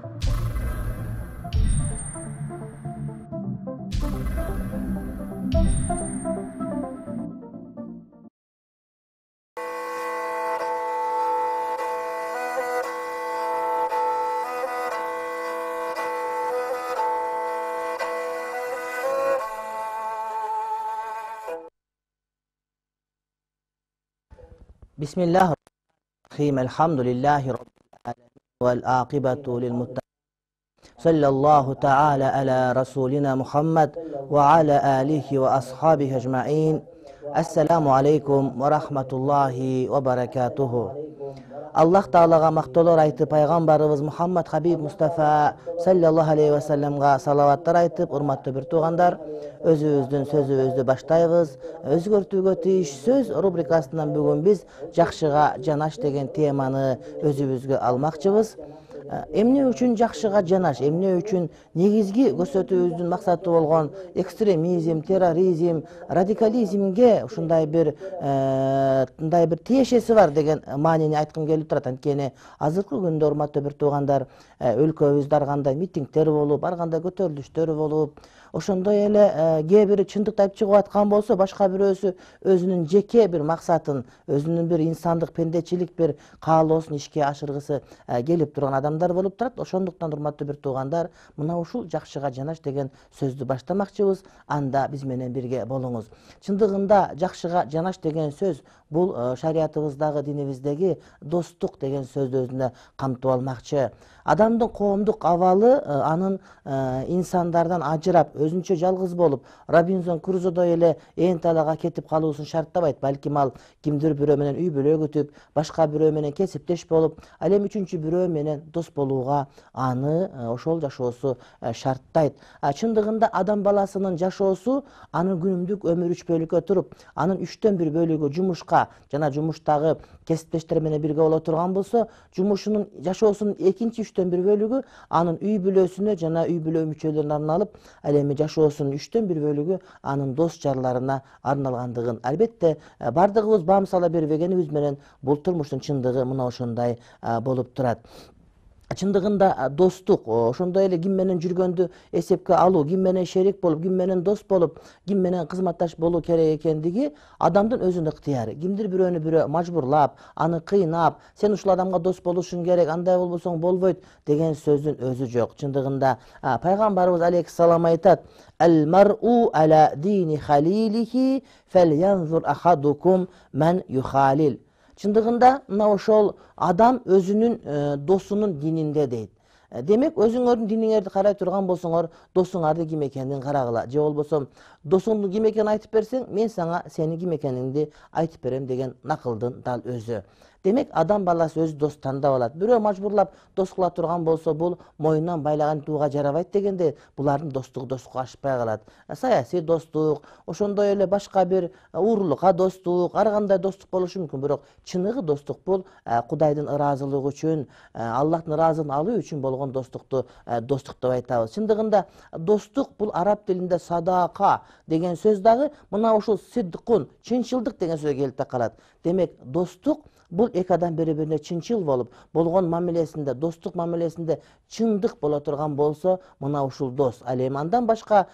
بسم الله الرحمن الرحيم الحمد لله رب والعاقبة للمتقين صلى الله تعالى على رسولنا محمد وعلى آله وأصحابه أجمعين السلام عليكم ورحمة الله وبركاته аллах тағалаға мақтолар айтып пайғамбарыбыз мұхаммад хабиб мұстафа саллаллаху алейхи уассаламға салауаттар айтып урматтуу өзі туугандар сөзі сөзүбүздү баштайбыз өзгөртүүгө тийиш сөз рубрикасынан бүгін біз жақшыға жанаш деген теманы өзүбүзгө алмакчыбыз Э, эмне үчүн жакшыга жанаш эмне үчүн негизги көрсөтүүбүздүн максаты болгон экстремизм терроризм радикализмге ушундай бир мындай э, бир тиешеси бар деген маанини айткым келип турат анткени азыркы күндө урматтуу бир туугандар э, өлкөбүздө ар кандай митингдер болуп ар кандай көтөрүлүштөр болуп ошондой эле э, кээ бири чындыкты айтып чыгып аткан болсо башка бирөөсү өзүнүн жеке бир максатын өзүнүн бир инсандык пендечилик бир каалоосун ишке ашыргысы э, келип турган адамдар болуп турат ошондуктан урматтуу бир туугандар мына ушул жакшыга жанаш деген сөздү баштамакчыбыз анда биз менен бирге болуңуз чындыгында жакшыга жанаш деген сөз бул э, шариятыбыздагы динибиздеги достук деген сөздү өзүнө камтып алмакчы адамдын коомдук абалы э, анын э, инсандардан ажырап өзүнчө жалгыз болуп робинзон крузодой эле ээн талаага кетип калуусун шарттабайт балким ал кимдир бирөө менен үй бүлө күтүп башка бирөө менен кесиптеш болуп ал эми үчүнчү бирөө менен дос болууга аны ошол жашоосу шарттайт чындыгында адам баласынын жашоосу анын күнүмдүк өмүрү үч бөлүккө туруп анын үчтөн бир бөлүгү жумушка жана жумуштагы кесиптештер менен бирге боло турган болсо жумушунун жашоосунун экинчи үчтөн бир бөлүгү анын үй бүлөсүнө жана үй бүлө мүчөлөрүнө арналып ал эми жашоосунун үчтөн бир бөлүгү анын дос жарларына арналгандыгын албетте э, баардыгыбыз баамсала сала бербегенибиз менен бул турмуштун чындыгы мына ошондой э, болуп турат чындыгында достук ошондой эле ким менен жүргөндү эсепке алуу ким менен шерик болуп ким менен дос болуп ким менен кызматташ болуу керек экендиги адамдын өзүнүн ыктыяры кимдир бирөөнү бирөө мажбурлап аны кыйнап сен ушул адамга дос болушуң керек андай болбосоң болбойт деген сөздүн өзү жок чындыгында пайгамбарыбыз алейхисалам айтат ал мару ала дини халилихи фалянзур ахадукум ман чындыгында мына ошол адам өзүнүн досунун дининде дейт демек өзүңөрдүн диниңерди карай турган болсоңор досуңарды ким экенин карагыла же болбосо досуңдун ким экенин айтып берсең мен сага сенин ким экениңди айтып берем деген накылдын дал өзү демек адам баласы өзі дос тандап алады біреу мажбурлап дос қыла тұрған болса бұл мойнынан байлаған туға жарабайды дегенде бұлардың достығы досқа ашпай қалады саяси достық ошондой эле башка бир уурулукка достук ар кандай достук болушу мүмкүн бирок чыныгы достук бул кудайдын ыраазылыгы үчүн аллахтын алу алуу үчүн болгон достукту достук деп айтабыз чындыгында достук бул араб тилинде садака деген сөз дагы мына ушул сидкун чынчылдык деген сөзгө келип та калат демек достук бұл екі адам бірі біріне чынчыл болып болған мамилесінде достық мамилесінде чындық бола тұрған болса мына ушул дос ал имандан башка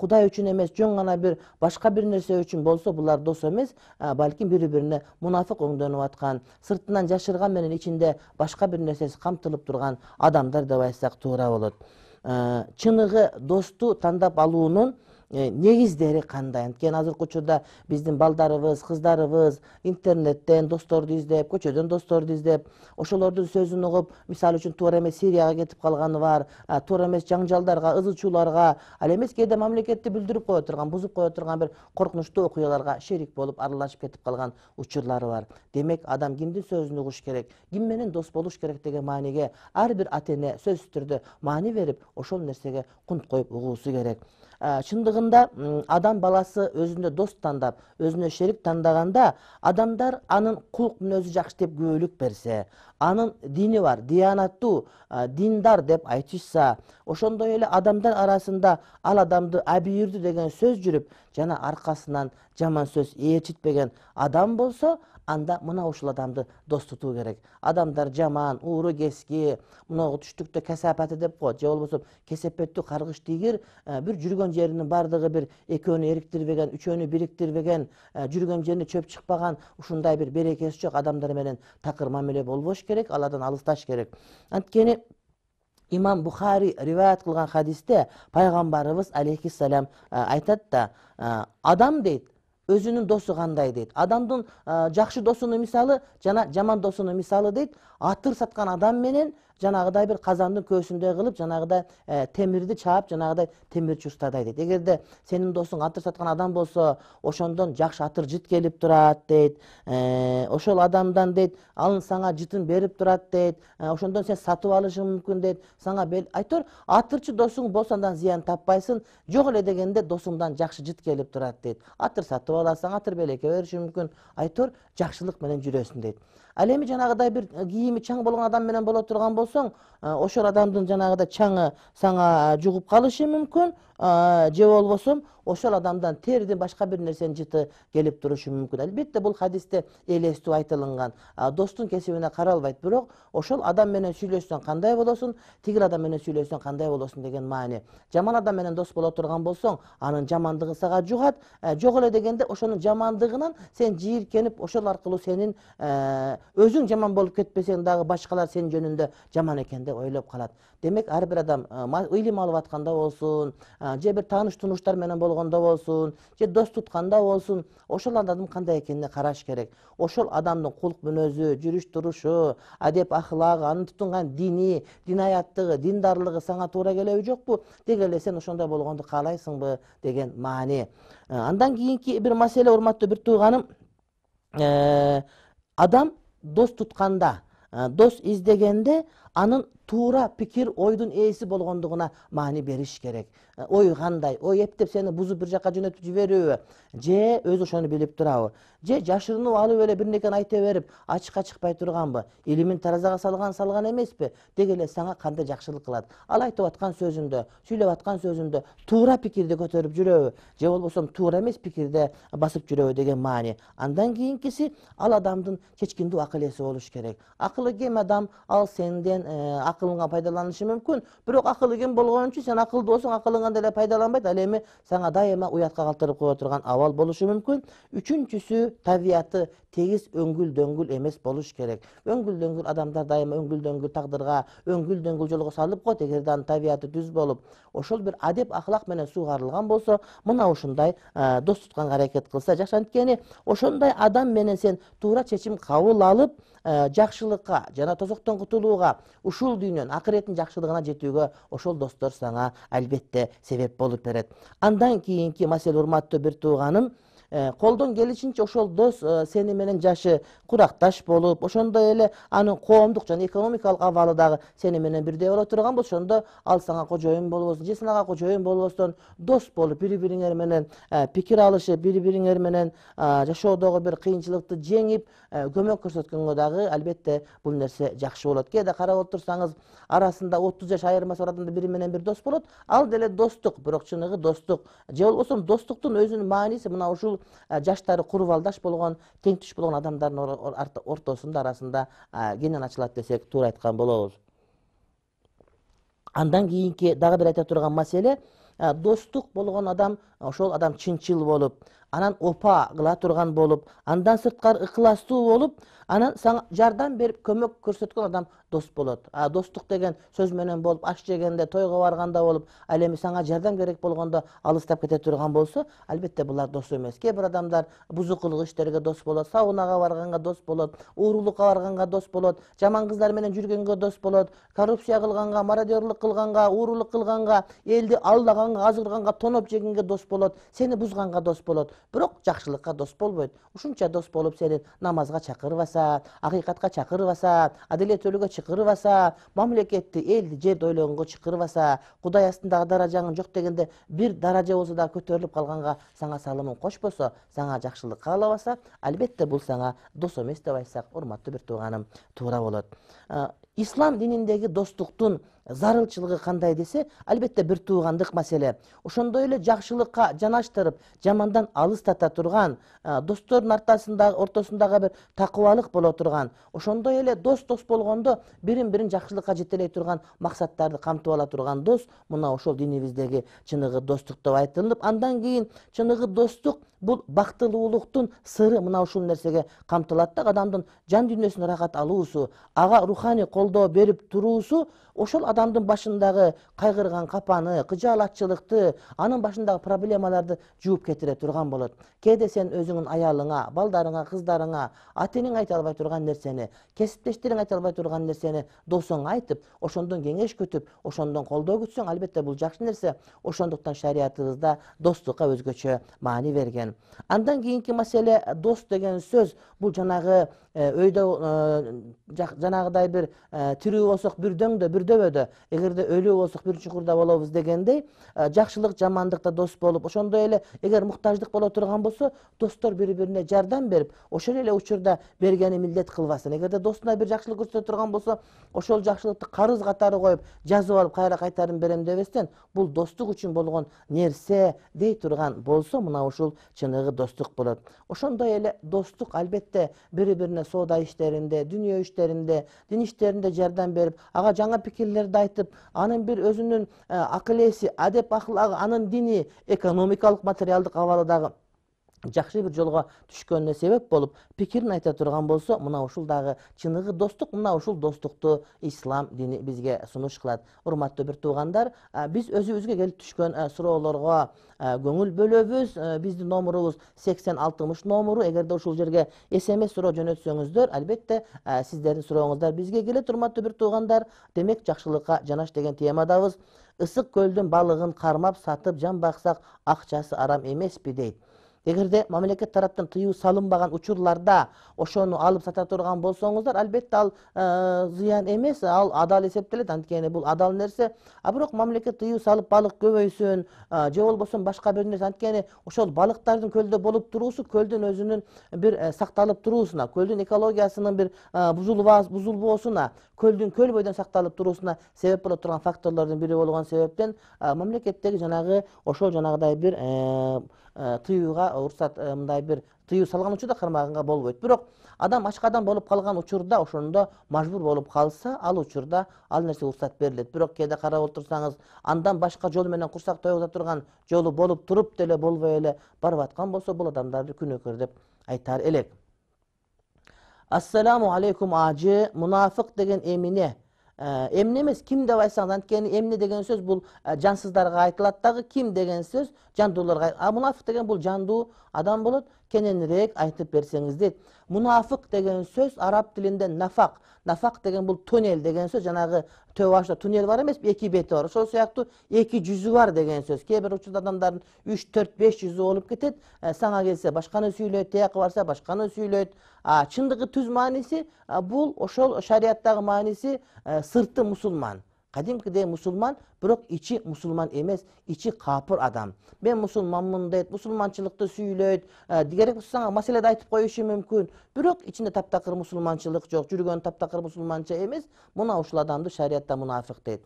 кудай ә, үчүн эмес жөн гана бир башка бир нерсе үчүн болсо булар дос эмес ә, балким бири бирине мунафык өңдөнүп аткан сыртынан жашырган менен ичинде башка бир нерсеси камтылып турган адамдар деп айтсак туура болот ә, чыныгы досту тандап алуунун Э, негиздери кандай анткени азыркы учурда биздин балдарыбыз кыздарыбыз интернеттен досторду издеп көчөдөн досторду издеп ошолордун сөзүн угуп мисалы үчүн туура эмес сирияга кетип калганы бар туура эмес жаңжалдарга ызы чууларга ал эмес кээде мамлекетти бүлдүрүп кое турган бузуп кое турган бир коркунучтуу окуяларга шерик болуп аралашып кетип калган учурлары бар демек адам кимдин сөзүн угуш керек ким менен дос болуш керек деген мааниге ар бир ата эне сөзсүз түрдө маани берип ошол нерсеге кунт коюп угуусу керек Э, чындыгында адам баласы өзүнө дос тандап өзүнө шерик тандаганда адамдар анын кулк мүнөзү жакшы деп күбөлүк берсе анын дини бар дыянаттуу э, диндар деп айтышса ошондой эле адамдар арасында ал адамды абийирдүү деген сөз жүрүп жана аркасынан жаман сөз ээрчитпеген адам болсо анда мына ушул адамды дос тутуу керек адамдар жаман ууру кески мынагу түштүктө кесапаты деп коет же болбосо кесепеттүү каргыш тийгир э, бир жүргөн жеринин баардыгы бир экөөнү эриктирбеген үчөөнү бириктирбеген э, жүргөн жерине чөп чыкпаган ушундай бир берекеси жок адамдар менен такыр мамиле болбош керек алардан алысташ керек анткени имам бухари риваят кылган хадисте пайгамбарыбыз алейхисалам э, айтат да адам дейт өзүнүн досу кандай дейт адамдын жакшы досунун мисалы жана жаман досунун мисалы дейт атыр саткан адам менен жанагыдай бир казандын қылып кылып жанагыдай темірді чаап жанагыдай темирчи устадай дейт эгерде сенің досың атыр сатқан адам болсо ошондон жакшы атыр жыт тұрады дейді дейт ошол адамдан дейді ал саңа жытын берип турат дейт ошондон сен сатып алышың мүмкүн дейт сага айтор атырчы досуң болсо андан зыян таппайсың жоқ эле дегенде досуңдан жакшы жыт келип турат дейт атыр сатып аласың атыр белекке бериши мүмкүн айтор жакшылык менен жүрөсүң дейт ал эми жанагыдай бир кийими чаң болгон адам менен боло турган болсоң ошол адамдын жанагыдай чаңы сага жугуп калышы мүмкүн же болбосо ошол адамдан терден башка бир нерсенин жыты келип турушу мүмкүн албетте бул хадисте элестүү айтылынган достун кесибине каралбайт бирок ошол адам менен сүйлөшсөң кандай болосуң тигил адам менен сүйлөшсөң кандай болосуң деген маани жаман адам менен дос боло турган болсоң анын жамандыгы сага жугат ә, жок эле дегенде ошонун жамандыгынан сен жийиркенип ошол аркылуу сенин өзүң жаман болуп кетпесең дагы башкалар сен жөнүндө жаман экен деп ойлоп калат демек ар бир адам илим алып атканда болсун же бир тааныш тунуштар менен болгондо болсун же дос тутканда болсун ошол адамдын кандай экенине караш керек ошол адамдын кулк мүнөзү жүрүш турушу адеп ахылагы анын тутунган дини динаяттыгы диндарлыгы сага туура келеби жокпу деги эле сен ошондой болгонду каалайсыңбы деген маани андан кийинки бир маселе урматтуу бир тууганым э, адам дос тутканда э, дос издегенде анын туура пикир ойдун ээси болгондугуна маани бериш керек э, ой кандай ой эптеп сени бузуп бир жака жөнөтүп жиберүүбү же өзү ошону билип турабы же жашырынып алып эле бирдекени айта берип ачыкка чыкпай турганбы илимин таразага салган салган эмеспи деги эле сага кандай жакшылык кылат ал айтып аткан сөзүндө сүйлөп аткан сөзүндө туура пикирди көтөрүп жүрөбү же болбосо туура эмес пикирде басып жүрөбү деген маани андан кийинкиси ал адамдын чечкиндүү акыл ээси болуш керек акылы кем адам ал сенден Э, акылыңа пайдаланышы мүмкүн бирок акылы ким болгон үчүн сен акылдуу болсоң акылыңа деле пайдаланбайт ал эми сага дайыма уятка калтырып кое турган абал болушу мүмкүн үчүнчүсү табияты тегиз өңгүл дөңгүл эмес болуш керек өңгүлдөңгүл адамдар дайыма өңгүл дөңгүл тагдырга өңгүл дөңгүл жолго салып коет эгерде анын табияты түз болуп ошол бир адеп ахлак менен сугарылган болсо мына ушундай э, дос тутканга аракет кылса жакшы анткени ошондой адам менен сен туура чечим кабыл алып Э, жақшылыққа, жана тозоктон құтылуға ушул дүйнөнүн акыреттин жакшылыгына жетүүгө ошол достор саңа албетте себеп болып берет андан кийинки маселе урматтуу бир тууганым колдон келишинче ошол дос сени менен жашы куракташ болуп ошондой эле анын коомдук жана экономикалык абалы дагы сени менен бирдей боло турган болсо ошондо ал сага кожоюн болбосун же сага кожоюн болбостон дос болуп бири бириңер менен пикир алышып бири бириңер менен жашоодогу бир кыйынчылыкты жеңип көмөк көрсөткөнгө дагы албетте бул нерсе жакшы болот кээде карап отурсаңыз арасында отуз жаш айырмасы бар адамдар бири менен бири дос болот ал деле достук бирок чыныгы достук же болбосо достуктун өзүнүн мааниси мына ушул Э, жаштары курвалдаш болған, тең түш болгон адамдардын ортосунда арасында э, кенен ачылат десек туура айтқан болобуз андан кейінке, дағы бир айта турган маселе э, достук болгон адам ошол адам чынчыл болуп анан опа кыла турган болуп андан сырткары ыкыластуу болуп анан сага жардам берип көмөк көрсөткөн адам дос болот а достук деген сөз менен болуп аш жегенде тойго барганда болуп ал эми сага жардам керек болгондо алыстап кете турган болсо албетте булар дос эмес кээ бир адамдар бузукулук иштерге дос болот саунага барганга дос болот уурулукка барганга дос болот жаман кыздар менен жүргөнгө дос болот коррупция кылганга мародерлук кылганга уурулук кылганга элди алдаганга азырганга тоноп жегенге дос болот болот сени бузганга дос болот бирок жакшылыкка дос болмайды. ушунча дос болуп сени намазға чакырбаса акыйкатка чакырбаса адилет жолуга чакырбаса мамлекетти элди жерди ойлогонго чакырбаса кудай астындагы даражаң жоқ дегенде бир даража болсо дагы көтөрүлүп калганга сага салымын кошпосо сага жакшылыкка алабаса албетте бұл сага дос эмес деп айтсак урматтуу бир туғаным туура болот э, ислам диніндегі достуктун зарылчылыгы кандай десе албетте бир туугандык маселе ошондой эле жакшылыкка жанаштырып жамандан алыстата турган достордун ортосундагы ортосундагы бир такыбалык боло турган ошондой эле дос дос болгондо бирин бирин жакшылыкка жетелей турган максаттарды камтып ала турган дос мына ошол динибиздеги чыныгы достук деп айтылып андан кийин чыныгы достук бул бактылуулуктун сыры мына ушул нерсеге камтылат да адамдын жан дүйнөсүн ырахат алуусу ага руханий колдоо берип туруусу ошол адамдын башындагы кайгырган капаны кыжаалатчылыкты анын башындагы проблемаларды жууп кетире турган болот кээде сен өзүңдүн аялыңа балдарыңа кыздарыңа ата энең айта албай турган нерсени кесиптештериң айта албай турган нерсени досуңа айтып ошондон кеңеш күтүп ошондон колдоо күтсөң албетте бул жакшы нерсе ошондуктан шариятыбызда достукка өзгөчө маани берген андан кийинки маселе дос деген сөз бул жанагы Э, өйдө э, жанагыдай бир э, тирүү болсок бир дөңдө бир дөбөдө эгерде өлүү болсок бир чукурда болобуз дегендей жакшылык жамандыкта дос болуп ошондой эле эгер муктаждык боло турган болсо достор бири бирине жардам берип ошол эле учурда бергени милдет кылбасын эгерде досуна бир жакшылык көрсөтө турган болсо ошол жакшылыкты карыз катары коюп жазып алып кайра кайтарып берем дебестен бул достук үчүн болгон нерсе дей турган болсо мына ушул чыныгы достук болот ошондой эле достук албетте бири бирине соода иштеринде дүйнө иштеринде дин иштеринде жардам берип ага жаңы пикирлерди айтып анын бир өзүнүн акыл эси адеп ахлагы анын дини экономикалык материалдык абалы дагы жакшы бир жолго түшкөнүнө себеп болуп пикирин айта турган болсо мына ушул дагы чыныгы достук мына ушул достукту ислам дини бизге сунуш кылат урматтуу бир туугандар биз өзүбүзгө келип түшкөн суроолорго көңүл бөлөбүз биздин номурубуз сексен алтымыш номуру эгерде ушул жерге смс суроо жөнөтсөңүздөр албетте сиздердин сурооңуздар бизге келет урматтуу бир туугандар демек жакшылыкка жанаш деген темадабыз ысык көлдүн балыгын кармап сатып жан баксак акчасы арам эмеспи дейт эгерде мамлекет тараптан тыюу салынбаган учурларда ошону алып сата турган болсоңуздар албетте ал э, зыян эмес ал адал эсептелет анткени бул адал нерсе а бирок мамлекет тыюу салып балык көбөйсүн э, же болбосо башка бир нерсе анткени ошол балыктардын көлдө болуп туруусу көлдүн өзүнүн бир э, сакталып туруусуна көлдүн экологиясынын бир бузулбоосуна көлдүн көл бойдон сакталып туруусуна себеп боло турган факторлордун бири болгон себептен мамлекеттеги жанагы ошол жанагыдай бир тыюуга уруксат мындай бир тыюу салган учурда кармаганга болбойт бирок адам ачка адам болуп калган учурда ошондо мажбур болуп калса ал учурда ал нерсе уруксат берилет бирок кээде карап отурсаңыз андан башка жол менен курсак тойгуза турган жолу болуп туруп деле болбой эле барып аткан болсо бул адамдарды күнөөкөр деп айтар элек ассаламу алейкум ажы мунафык деген эмне эмне эмес ким деп айтсаңыз анткени эмне деген сөз бул жансыздарга айтылат дагы ким деген сөз жандууларга а мунафык деген бул жандуу адам болот кененирээк айтып берсеңіз дейт мунафык деген сөз араб тілінде нафак нафак деген бұл туннель деген сөз жаңағы төбе башында туннель бар емес екі беті бар сол сияқты екі жүзі бар деген сөз Кейбір бир учурда адамдардын үч төрт беш жүзү болуп кетет э, сага келсе башканы сүйлөйт тияка барса башканы сүйлөйт чындыгы түз мааниси бул ошол шарияттагы мааниси э, сырты мусулман кадимкидей мусулман бирок ичи мусулман эмес ичи капыр адам мен мусулманмын дейт мусулманчылыкты сүйлөйт дегерек болсо сага маселеди айтып коюшу мүмкүн бирок ичинде таптакыр мусулманчылык жок жүргөн таптакыр мусулманча эмес мына ушул адамды шариятта мунафык дейт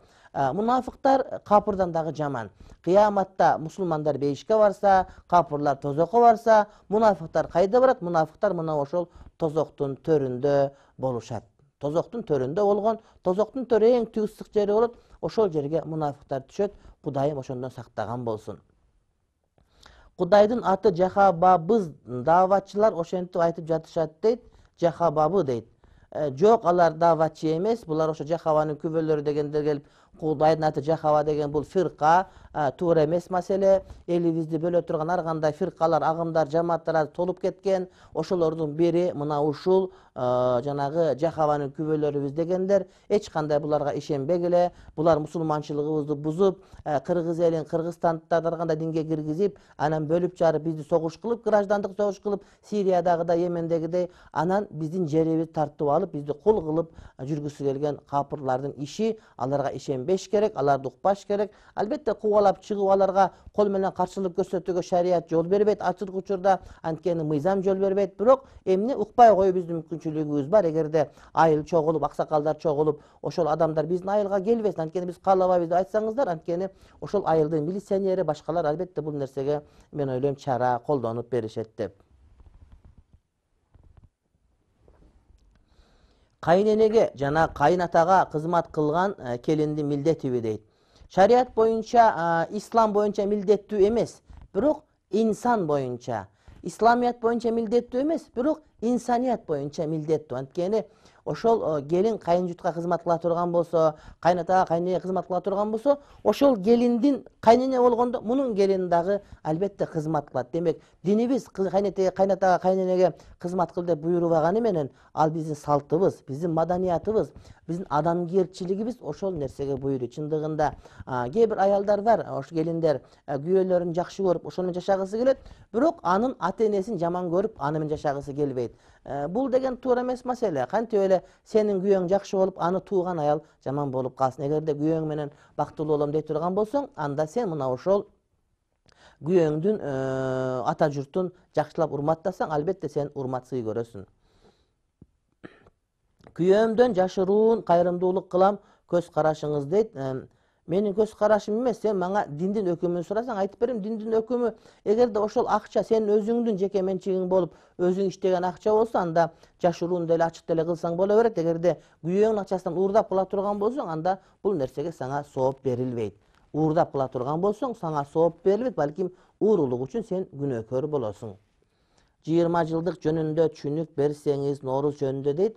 мунафыктар капырдан дагы жаман кыяматта мусулмандар бейишке барса капырлар тозокко барса мунафыктар кайда барат мунафыктар мына ошол тозоктун төрүндө болушат тозоктун төрүндө болгон тозоктун төрү эңтү ысык жери болот ошол жерге мунафиктар түшөт кудайым ошондон сактаган болсун кудайдын аты жахабабыз дааватчылар ошентип айтып жатышат дейт жахабабы дейт э, жок алар дааватчы эмес булар ошо жахабанын күбөлөрү дегенде келип куудайт жахава деген бұл фирка туура эмес маселе элибизди бөлө турган ар кандай фиркалар агымдар жамааттар толуп кеткен ошолордун бири мына ушул жанагы жахаванын күбөлөрүбүз дегендер эч кандай буларга ишенбегиле булар мусулманчылыгыбызды бузуп кыргыз элин кыргызстандыктарды ар кандай динге киргизип анан бөлүп жарып бизди согуш кылып граждандык согуш кылып сириядагыдай йемендегидей анан биздин жерибизди тартып алып бизди кул кылып жүргүсү келген капырлардын иши аларга ишенбей беш керек аларды укпаш керек албетте кубалап чыгып аларга кол менен каршылык көрсөтүүгө шарият жол бербейт азыркы учурда анткени мыйзам жол бербейт бирок эмне укпай коюу биздин мүмкүнчүлүгүбүз бар эгерде айыл чогулуп аксакалдар чогулуп ошол адамдар биздин айылга келбесин анткени биз каалабайбыз деп айтсаңыздар анткени ошол айылдын милиционери башкалар албетте бул нерсеге мен ойлойм чара колдонуп беришет деп қайненеге жана қайнатаға қызмат қылған ә, келінді милдетиби дейді шарият бойынша ә, ислам бойынша милдеттүү емес бирок инсан бойынша исламият бойынша милдеттүү емес бирок инсаният бойынша милдеттүү анткени ошол э, келин жутка кызмат кыла турган болсо кайната кайнене кызмат кыла турган болсо ошол келиндин кайнене болгондо мунун келини дагы албетте кызмат кылат демек динибиз кайнетеге кайнатага кайненеге кызмат кыл деп буйрубаганы менен ал биздин салтыбыз биздин маданиятыбыз биздин адамгерчилигибиз ошол нерсеге буйруйт чындыгында кээ бир аялдар бар ошо келиндер күйөөлөрүн жакшы көрүп ошону менен жашагысы келет бирок анын ата энесин жаман көрүп аны менен жашагысы келбейт бул деген туура эмес маселе кантип эле сенин күйөөң жакшы болуп аны тууган аял жаман болуп калсын эгерде күйөөң менен бактылуу болом дей турган болсоң анда сен мына ошол күйөөңдүн ата журтун жакшылап урматтасаң албетте сен урмат сый көрөсүң күйөөмдөн жашыруун кайрымдуулук кылам көз карашыңыз дейт менин көз карашым эмес сен мага диндин өкүмүн сурасаң айтып берем диндин өкүмү эгерде ошол акча сенин өзүңдүн жеке менчигиң болуп өзүң иштеген акча болсо анда жашыруун деле ачык деле кылсаң боло берет эгерде күйөөңдүн акчасынан уурдап кала турган болсоң анда бул нерсеге сага сооп берилбейт уурдап кыла турган болсоң сага сооп берилбейт балким уурулук үчүн сен күнөөкөр болосуң жыйырма жылдык жөнүндө түшүнүк берсеңиз нооруз жөнүндө дейт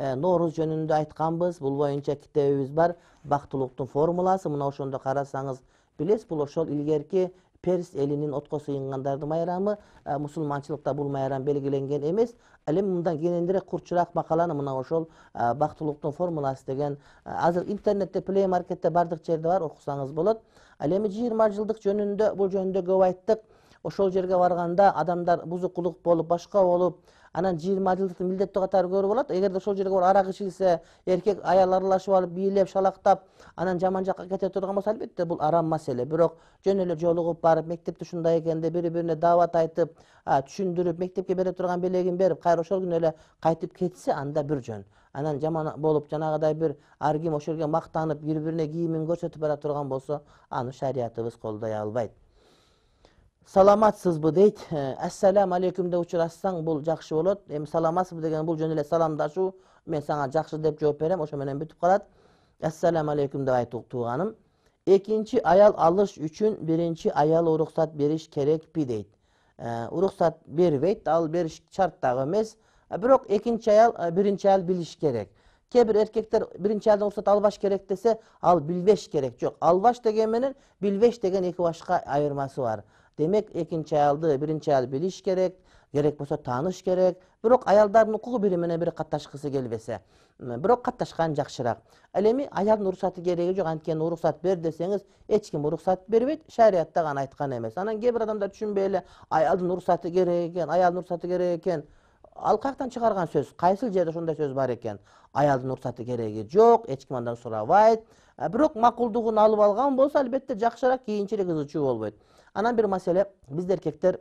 Э, нооруз жөнүндө айтканбыз бул боюнча китебибиз бар бактылуулуктун формуласы мына ошондо карасаңыз билесиз бул ошол илгерки перс элинин отко сыйынгандардын майрамы э, мусулманчылыкта бул майрам белгиленген эмес ал эми мындан кененирээк курчураак макаланы мына ошол э, бактылуулуктун формуласы деген азыр интернетте плей маркетте баардык жерде бар окусаңыз болот ал эми жыйырма жылдык жөнүндө бул жөнүндө көп айттык ошол жерге барганда адамдар бузукулук болуп башка болуп анан жыйырма жылдыкты милдеттүү катары көрүп алат эгерде ошол жерге барып арак ичилсе эркек аял аралашып алып бийлеп шалактап анан жаман жакка кете турган болсо албетте бул арам маселе бирок жөн эле жолугуп барып мектепте ушундай экен деп бири бирине даават айтып түшүндүрүп мектепке бере турган белегин берип кайра ошол күнү эле кайтып кетсе анда бир жөн анан жаман болуп жанагыдай бир ар ким ошол жерге мактанып бири бирине кийимин көрсөтүп бара турган болсо аны шариятыбыз колдой албайт саламатсызбы дейт э, ассалям алейкум деп учурашсаң бул жакшы болот эми саламатсызбы деген бул жөн эле саламдашуу мен сага жакшы деп жооп берем ошо менен бүтүп калат ассалам алейкум деп айты тууганым экинчи аял алыш үчүн биринчи аял уруксат бериш керекпи дейт э, уруксат бербейт ал бериш шарт дагы эмес э, бирок экинчи аял биринчи аял билиш керек кээ бир эркектер биринчи аялдан уруксат албаш керек десе ал билбеш керек жок албаш деген менен билбеш деген эки башка айырмасы бар демек экинчи аялды биринчи аял билиш керек керек болсо тааныш керек бирок аялдардын укугу бири менен бири катташкысы келбесе бирок катташкан жакшыраак ал эми аялдын уруксаты кереги жок анткени уруксат бер десеңиз эч ким уруксаат бербейт шариятта аны айткан эмес анан кээ бир адамдар түшүнбөй эле аялдын уруксаты керек экен аялдын уруксаты керек экен ал каяктан чыгарган сөз кайсыл жерде ошондой сөз бар экен аялдын уруксаты кереги жок эч ким андан сурабайт а э, бирок макулдугун алып алган болсо албетте жакшыраак кийинчерээк ызы чуу болбойт анан бир маселе бизде эркектер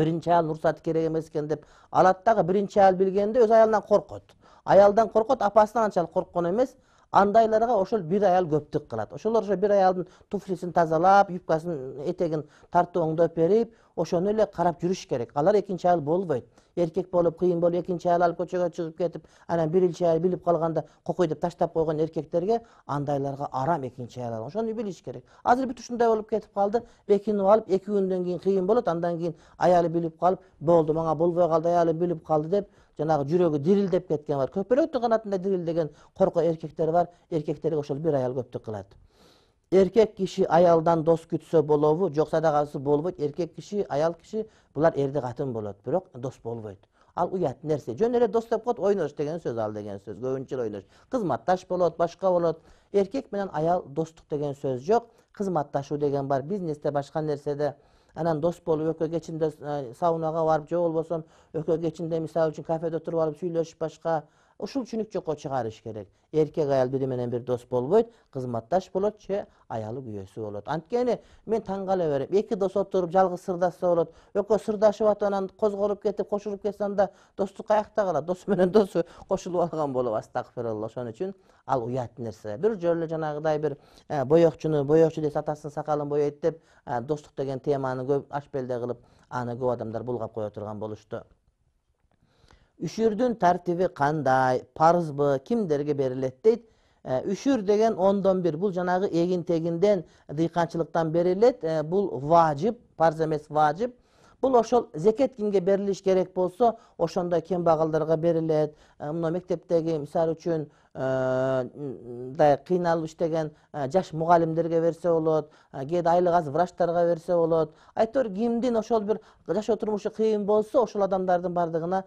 биринчи аялдын уруксаты керек эмес экен деп алат дагы биринчи аял билгенде өз аялынан коркот аялдан коркот апасынан анчалык корккон эмес андайларга ошол бир аял көптүк кылат ошолор ошо бир аялдын туфлисин тазалап юбкасын этегин тартып оңдоп берип ошону эле карап жүрүш керек алар экинчи аял болбойт эркек болуп кыйын болуп экинчи аял алып көчөгө чыгып кетип анан биринчи аял билип калганда кокуй деп таштап койгон эркектерге андайларга арам экинчи аял ошону билиш керек азыр бүт ушундай болуп кетип калды бекинип алып эки күндөн кийин кыйын болот андан кийин аялы билип калып болду мага болбой калды аялым билип калды деп жанагы жүрөгү дирилдеп кеткен бар көпөлөктүн канатында дирилдеген коркоо эркектер бар эркектерге ошол бир аял көптүк кылат эркек киши аялдан дос күтсө болобу жок садагасы болбойт эркек киши аял киши булар эрди катын болот бирок дос болбойт ал уят нерсе жөн эле дос деп коет ойнош деген сөз ал деген сөз көбүнчө эле ойнош кызматташ болот башка болот эркек менен аял достук деген сөз жок кызматташуу деген бар бизнесте башка нерседе анан дос болуп экөө кечинде э, саунага барып же болбосо экөө кечинде мисалы үчүн кафеде отуруп алып сүйлөшүп башка ушул үчүн жокко чыгарыш керек эркек аял бири менен бир дос болбойт кызматташ болот же аялы күйөөсү болот анткени мен таң кала берем эки дос отуруп жалгыз сырдашса болот экөө сырдашып атып анан козголуп кетип кошулуп кетсе анда достук каякта калат досу менен досу кошулуп алган болуп астагфирулла ошон үчүн ал уят нерсе бир жолу эле жанагыдай бир боекчуну боекчу десе атасынын сакалын боейт деп достук деген теманы көп ашпелде кылып аны көп адамдар булгап кое турган болушту үшүрдүн тартиби кандай парызбы кимдерге берилет дейт үшүр э, деген ондон бир бул жанагы эгин тегинден дыйканчылыктан берилет э, бул важып парз эмес важип бул ошол зекет кимге берилиш керек болсо ошондой кембагалдарга берилет э, мына мектептеги мисалы үчүн мындай э, кыйналып иштеген э, жаш мугалимдерге берсе болот э, кээде айлык аз врачтарга берсе болот айтор кимдин ошол бир жашоо турмушу кыйын болсо ошол адамдардын баардыгына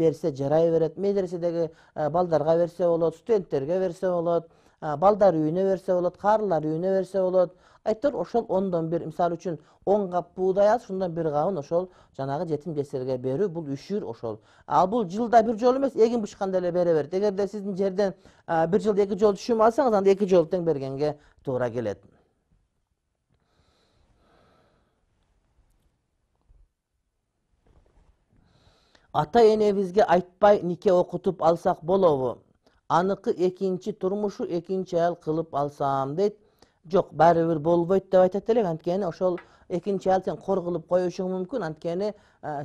берсе жарай берет медреседеги балдарга берсе болот студенттерге берсе болот Э, балдар үйүнө берсе болот карылар үйүнө берсе болот айттыр ошол ондон бир мисалы үчүн он кап буудай аз ошондон бир кабын ошол жанагы жетим жесирге берүү бул үшүр ошол ал бул жылда бир жолу эмес эгин бышканда эле бере берет эгерде сиздин жерден э, бир жылда эки жолу түшүм алсаңыз анда эки жолу тең бергенге туура келет ата энебизге айтпай нике окутуп алсак болобу аныкы экинчи турмушу экинчи аял кылып алсам дейт жок баарыбир болбойт деп айтат элек анткени ошол экинчи аял сен кор кылып коюшуң мүмкүн анткени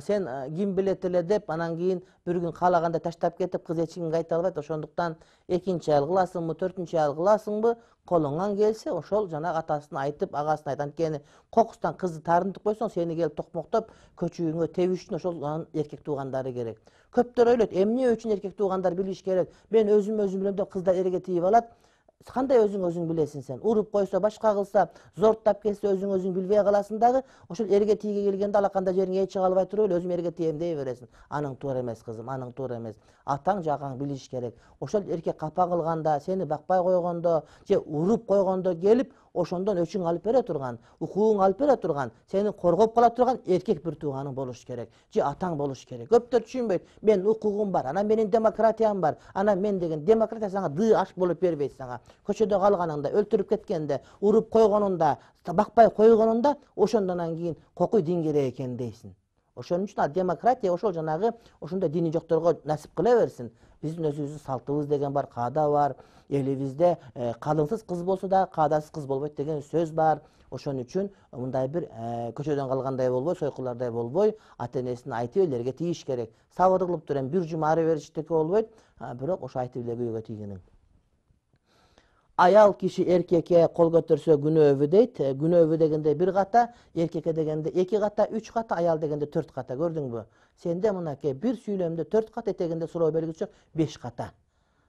сен ким билет эле деп анан кийин бир күн каалагандай таштап кетип кыз эч кимге айта албайт ошондуктан экинчи аял кыласыңбы төртүнчү аял кыласыңбы колуңан келсе ошол жанагы атасына айтып агасына айт анткени кокустан кызды таарынтып койсоң сени келип токмоктоп көчүгүңө тебиш үчүн ошол эркек туугандары керек көптөр ойлойт эмне үчүн эркек туугандар билиш керек мен өзүм өзүм билем деп кызда эрге тийип алат кандай өзүң өзүң билесиң сен уруп койсо башка кылса зорттап келсе өзүң өзүң билбей каласың дагы ошол эрге тийге келгенде алакандай жериңе чыга албай туруп эле өзүм эрге тием дей бересиң аның туура эмес кызым аның туура эмес атаң жагаң билиш керек ошол эркек капа кылганда сени бакпай койгондо же уруп койгондо келип ошондон өчүң алып бере турган укугуң алып бере турган сени коргоп кала турган эркек бир тууганың болуш керек же атаң болуш керек көптөр түшүнбөйт менин укугум бар анан менин демократиям бар анан мен деген демократия сага дыы аш болуп бербейт сага көчөдө калганыңда өлтүрүп кеткенде уруп койгонунда бакпай койгонунда ошондон кийин кокуй дин керек экен дейсиң ошон үчүн ал демократия ошол жанагы ошондой дини жокторго насип кыла берсин биздин өзүбүздүн салтыбыз деген бар каада бар элибизде э, кадылсыз кыз болсо даы каадасыз кыз болбойт деген сөз бар ошон үчүн э, мындай бир э, көчөдөн калгандай болбой сойкулардай болбой ата энесине айтып элдерге тийиш керек сабыр кылып тур эми бир жума ары бери эчтеке болбойт бирок ошо айтып эле күйөөгө тийгениң аял киши эркекке кол көтөрсө күнөөбү дейт э, күнөөбү дегенде бир ката эркеке дегенде эки ката үч ката аял дегенде төрт ката көрдүңбү сенде мынакей бир сүйлөмдө төрт ката этегинде суроо белгиси жок беш ката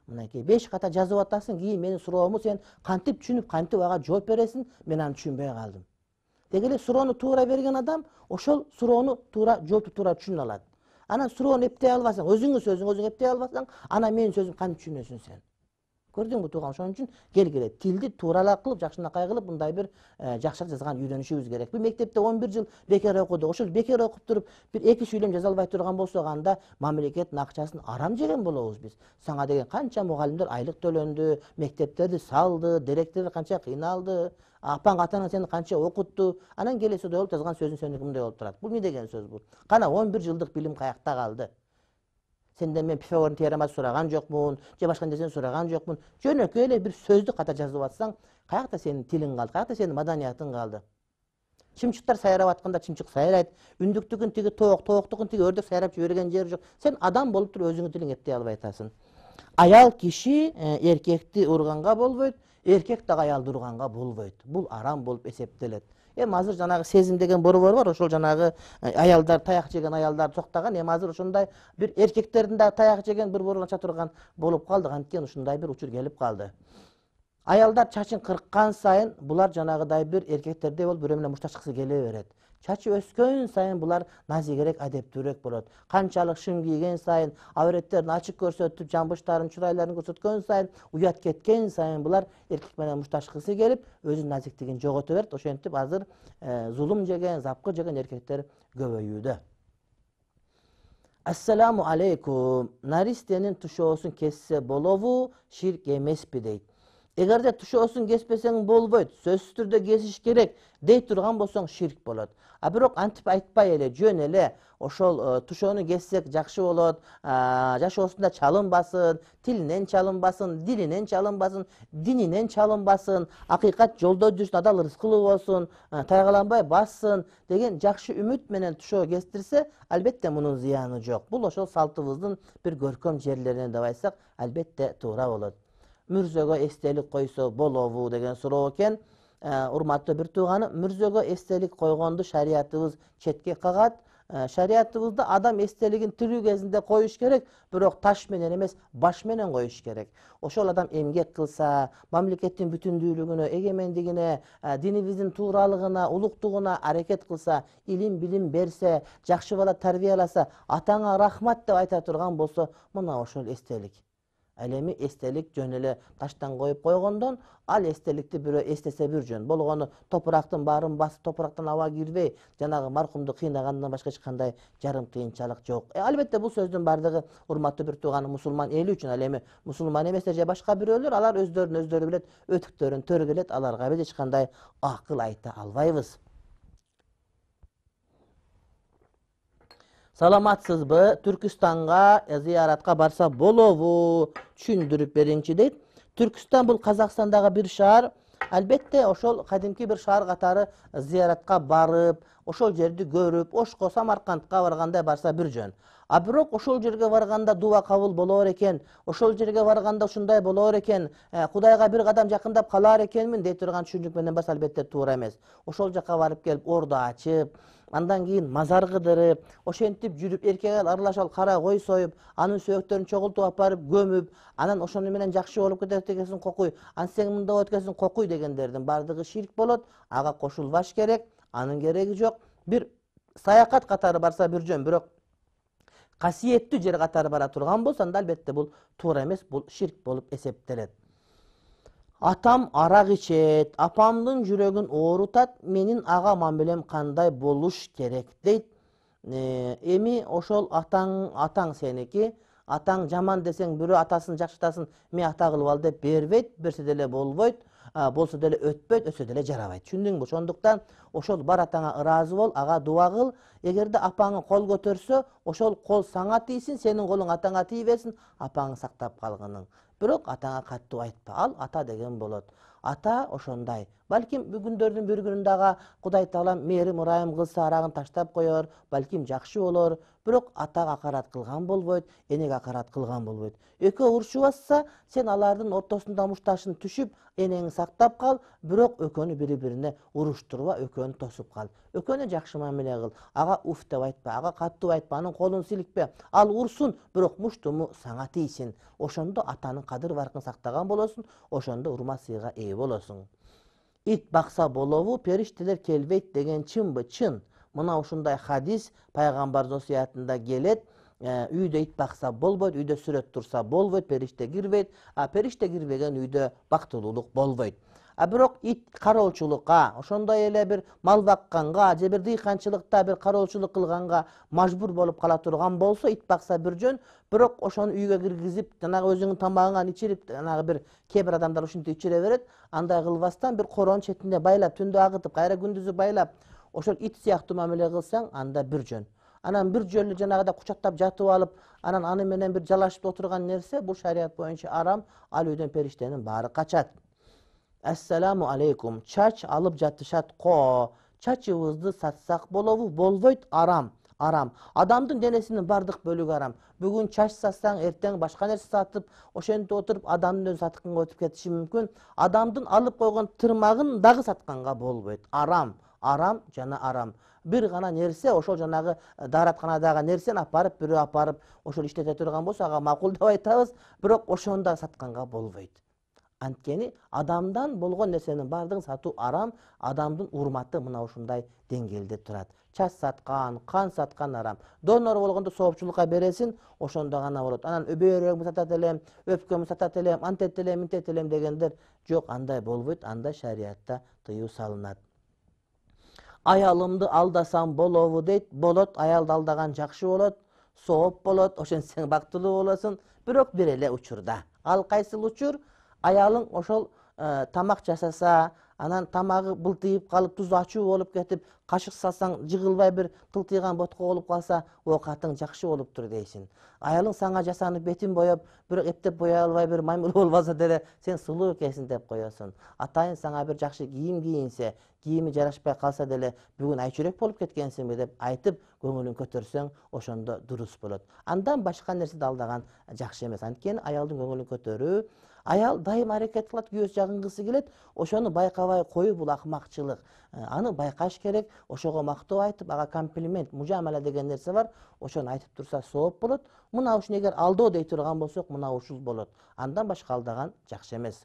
мынакей беш ката жазып атасың кийин менин суроомду сен кантип түшүнүп кантип ага жооп бересиң мен аны түшүнбөй калдым дегиэле суроону туура берген адам ошол суроону туура жоопту туура түшүнө алат анан суроону эптей албасаң өзүңдүн сөзүңдү өзүң эптей албасаң анан менин сөзүмдү кантип түшүнөсүң сен көрдүңбү тууган ошон үчүн келгиле тилди тууралап кылып жакшынакай кылып мындай бир ә, жакшырак жазганды үйрөнүшүбүз керек бул мектепте он бир жыл бекер окуду ошол бекер окуп туруп бир эки сүйлөм жаза албай турган болсок анда мамлекеттин акчасын арам жеген болобуз биз сага деген канча мугалимдер айлык төлөндү мектептерди салды директорлор канча кыйналды апаң ата анаң сени канча окутту анан келесиде болуп жазган сөзүң сеники мындай болуп турат бул эмне деген сөз бул кана он бир жылдык билим каякта калды сенден мен пифагордун теоремасын сураган жокмун же башка нерсени сураган жокмун жөнөкөй эле бир сөздү ката жазып атсаң каякта сенин тилиң калды каякта сенин маданиятың калды чымчыктар сайрап атканда чымчык сайрайт үндүктүкүн тиги тоок тооктукун тиги өрдөк сайрап жиберген жери жок сен адам болуп туруп өзүңдүн тилиң эптей албай атасың аял киши эркекти урганга болбойт эркек дагы аялды урганга болбойт бул арам болуп эсептелет эми азыр жанагы сезим деген борбор бар ошол жанагы э, аялдар таяк жеген аялдар токтогон эми азыр ушундай бир эркектердин дагы таяк жеген бир ача турган болуп калды анткени ушундай бир учур келип калды аялдар чачын кырккан сайын булар жанагыдай бир эркектердей болуп бирөө менен мушташкысы келе берет чачы өскөн сайын булар назигерек адептүүрөк болот канчалык шым кийген сайын авреттерин ачык көрсөтүп жамбыштарын чурайларын көрсөткөн сайын уят кеткен сайын булар эркек менен мушташкысы келип өзүнүн назиктигин жогото берет ошентип азыр зулум жеген запкы жеген эркектер көбөйүүдө ассаламу алейкум наристенин тушоосун кессе болобу ширк эмеспи дейт эгерде осын кеспесең болбойт сөзсүз түрдө кесиш керек дей турган болсоң ширк болот а бирок антип айтпай эле жөн эле ошол тушоону кессек жакшы болот жашоосунда чалынбасын тилинен чалынбасын дилинен чалынбасын дининен чалынбасын акыйкат жолдо жүрсүн адал рызкылуу болсун тайгаланбай басын, деген жакшы үмүт менен тушоо кестирсе албетте мунун зыяны жок бул ошол салтыбыздын бир көркөм жерлеринен деп айтсак албетте туура болот мүрзөгө эстелик койсо болобу деген суроо экен э, урматтуу бир тууганым мүрзөгө эстелик койгонду шариятыбыз четке кагат э, шариятыбызда адам эстелигин тирүү кезинде коюш керек бирок таш менен эмес баш менен коюш керек ошол адам эмгек кылса мамлекеттин бүтүндүүлүгүнө эгемендигине э, динибиздин тууралыгына улуктугуна аракет кылса илим билим берсе жакшы бала тарбияласа атаңа рахмат деп айта турган болсо мына ошол эстелик ал естелік эстелик таштан қойып койгондон ал естелікті бирөө эстесе бир жөн болгону топурактын баарын басып топурактан аба кирбей жанағы маркумду кыйнагандан башка эч жарым қиыншалық жоқ. албетте бұл сөздің бардығы ұрматты бір туғаны мусулман елі үчүн ал эми мусулман эместер же башка алар өздерін өздері білет өтүктөрүн төргілет аларга биз эч кандай акыл айта албайбыз саламатсызбы түркістанға э, зияратқа барса болобу түшүндүрүп бериңчи дейт түркістан бұл қазақстандағы бір шаар албетте ошол кадимки бір шаар катары зияратқа барып ошол жерді көріп ошко самаркандка баргандай барса бир жөн а бирок ошол жерге барганда дуба кабыл болоор экен ошол жерге барганда ушундай болоор экен э, кудайга бир кадам жакындап калаар экенмин дей турган түшүнүк менен барса албетте туура эмес ошол жака барып келип орду ачып андан кийин мазар кыдырып ошентип жүрүп эрке ал аралашып алып кара кой союп анын сөөктөрүн чогултуп алып барып көмүп анан ошону менен жакшы болуп кетет экенсиң кокуй антсең мындай болот экенсиң кокуй дегендердин баардыгы ширк болот ага кошулбаш керек анын кереги жок бир саякат катары барса бир жөн бирок қасиетті жер қатар бара тұрған болса анда әлбетте бұл тура емес бұл ширк болып есептеледі атам арақ ішеді апамның жүрегін оорутат менин ага мамилем кандай болуш керек дейт эми ошол атаң атаң сеники атаң жаман десең бирөө атасын жакшы атасын мен ата кылып ал деп бербейт берсе деле болбойт Э, болсо деле өтпөйт өтсө деле жарабайт түшүндүңбү ошондуктан ошол атаңа ыраазы бол ага дуба кыл эгерде апаң кол көтөрсө ошол кол сага тийсин сенин колуң атаңа тийбесин апаңы сактап калгының бирок атаңа катуу айтпа ал ата деген болот ата ошондой балким күндөрдүн бир күнүндө ага кудай таалам мээрим ырайым кылса арагын таштап коер балким жакшы болор бирок атага акарат кылган болбойт энеге акарат кылган болбойт экөө урушуп сен алардын ортосунда мушташың түшүп энеңи сактап кал бирок экөөнү бири бирине уруштурба экөөнү тосуп кал экөөнө жакшы мамиле кыл ага уф деп айтпа ага катуу айтпа анын колун силикпе ал урсун бирок муштуму сага тийсин ошондо атанын кадыр баркын сактаган болосуң ошондо урмат сыйга ээ болосуң ит бақса болову периштелер келбейт деген чынбы чын мына ушундай хадис пайғамбар осуятында келет үйдө ит бакса болбойт үйдө сүрөт турса болбойт периште кирбейт а периште кирбеген үйдө бактылуулук болбойт а бирок ит кароолчулукка ошондой эле бир мал бакканга же бир дыйканчылыкта бир кароолчулук кылганга мажбур болуп кала турган болсо ит бакса бир жөн бирок ошону үйгө киргизип жанагы өзүңдүн тамагыңан ичирип жанагы бир кээ бир адамдар ушинтип ичире берет андай кылбастан бир короонун четине байлап түндө агытып кайра күндүзү байлап ошол ит сыяктуу мамиле кылсаң анда бир жөн анан бир жөн эе жанагыдай кучактап жатып алып анан аны менен бир жалашып отурган нерсе бул шарият боюнча арам ал үйдөн периштенин баары качат ассаламу алейкум чач алып жатышат ко чачыбызды сатсак болобу болбойт арам арам адамдын денесинин баардык бөлүгү арам бүгүн чач сатсаң эртең башка нерсе сатып ошентип отуруп адамдынө саткынга өтүп кетиши мүмкүн адамдын алып койгон тырмагын дагы сатканга болбойт арам арам жана арам бир гана нерсе ошол жанагы э, дааратканадагы нерсени алып барып бирөө алып барып ошол иштете турган болсо ага макул деп айтабыз бирок ошону дагы сатканга болбойт анткени адамдан болгон нерсенин баардыгын сатуу арам адамдын урматы мына ушундай деңгээлде турат час саткан кан саткан арам донор болгондо соопчулукка бересиң ошондо гана болот анан бөйрөгүмдү сатат элем өпкөмдү сатат элем антет элем минтет элем дегендер жок андай болбойт андай шариятта тыюу салынат аялымды алдасам болобу дейт болот аялды алдаган жакшы болот сооп болот ошентсең бактылуу болосуң бирок бир эле учурда ал кайсыл учур аялың ошол э, тамак жасаса анан тамагы былтыйып калып тузу ачуу болуп кетип кашык салсаң жыгылбай бир тылтыйган ботко болуп калса оокатың жакшы болуптур дейсиң аялың сага жасанып бетин боеп бирок эптеп боей албай бир маймыл болбосо деле сен сулуу экенсиң деп коесуң атайын сага бир жакшы кийим кийинсе кийими жарашпай калса деле бүгүн айчүрөк болуп кеткенсиңби деп айтып көңүлүн көтөрсөң ошондо дурус болот андан башка нерсед алдаган жакшы эмес анткени аялдын көңүлүн көтөрүү аял дайыма аракет кылат күйөөсү жагынгысы келет ошону байкабай коюу бул акмакчылык э, аны байкаш керек ошого мактоо айтып ага комплимент мужамала деген нерсе бар ошону айтып турса сооп болот мына ушуну эгер алдоо дей турган болсок мына ушул болот андан башка алдаган жакшы эмес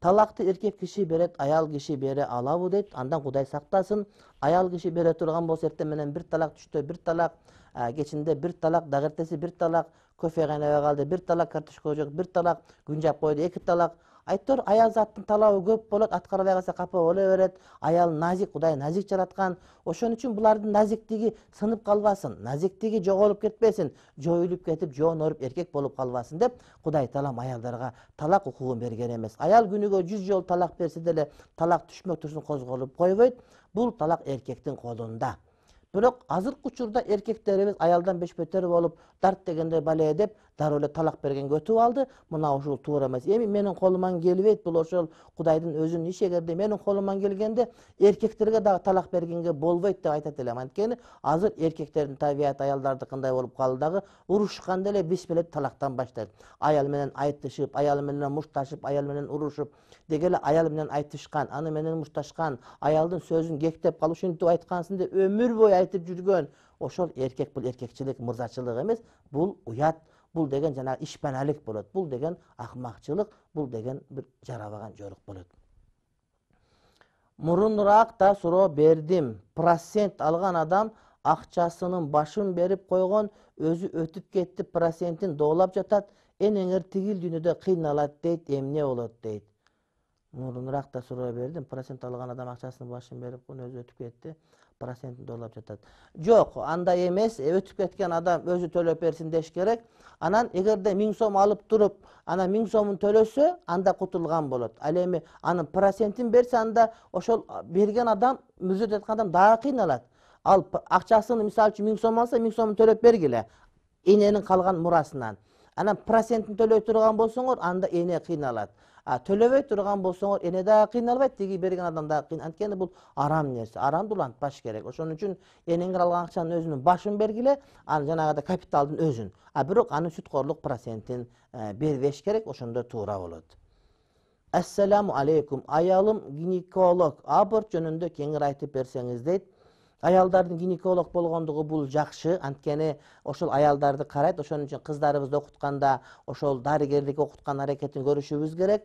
талакты эркек киши берет аял киши бере алабы дейт андан кудай сактасын аял киши бере турган болсо эртең менен бир талак түштө бир талак э, кечинде бир талак дагы эртеси бир талак кофе кайнабай калды бир талак картошка жок бир талак күн жаап койду эки талак айтор аялзаттын талабы көп болот аткарбай калса капа боло берет аял назик кудай назик жараткан ошон үчүн булардын назиктиги сынып калбасын назиктиги жоголуп кетпесин жоюлуп кетип жоон ооруп эркек болуп калбасын деп кудай таалам аялдарга талак укугун берген эмес аял күнүгө жүз жолу талак берсе деле талак түшмөк турсун козголуп койбойт бул талак эркектин колунда бирок азыркы учурда эркектерибиз аялдан беш бетер болуп дарт дегендей бале деп дароо эле талак бергенге өтүп алды мына ушул туура эмес эми менин колуман келбейт бул ошол кудайдын өзүнүн иши эгерде менин колуман келгенде эркектерге дагы талак бергенге болбойт деп айтат элем анткени азыр эркектердин табияты аялдардыкындай болуп калды дагы урушканда эле биспелеп талактан баштайт аял менен айтышып аял менен мушташып аял менен урушуп деги эле аял менен айтышкан аны менен мушташкан аялдын сөзүн кектеп калып ушинтип айткансың деп өмүр бою айтып жүрген ошол эркек бул эркекчилик мырзачылык эмес бул уят бул деген жанагы ишпаналык болот бул деген акмакчылык бул деген бир жарабаган жорук болот мурунураак да суроо бердим процент алган адам акчасынын башын берип койгон өзү өтүп кетти процентин доолап жатат энеңер тигил дүйнөдө кыйналат дейт эмне болот дейт мурунураак да суроо бердим процент алган адам акчасынын башын берип өзү өтүп кетти процентин доап жатат жок андай эмес э, өтүп кеткен адам өзү төлөп берсин деш керек анан эгерде миң сом алып туруп анан миң сомун төлөсө анда кутулган болот ал эми анын процентин берсе анда ошол берген адам мүзөдө жаткан адам дагы кыйналат ал акчасын мисалы үчүн миң сом алса миң сомун төлөп бергиле эненин калган мурасынан анан процентин төлөй турган болсоңор анда эне кыйналат а төлөбөй турган болсоңор эне дагы кыйналбайт тиги берген адам дагы кыйналбайт анткени бул арам нерсе арамды улантпаш керек ошон үчүн энеңер алган акчанын өзүнүн башын бергиле анан жанагыдай капиталдын өзүн а бирок анын сүткорлук процентин э, бербеш керек ошондо туура болот ассаламу алейкум аялым гинеколог аборт жөнүндө кеңири айтып берсеңиз дейт аялдардын гинеколог болгондугу бул жакшы анткени ошол аялдарды карайт ошон үчүн кыздарыбызды окутканда ошол дарыгердик окуткан аракетин көрүшүбүз керек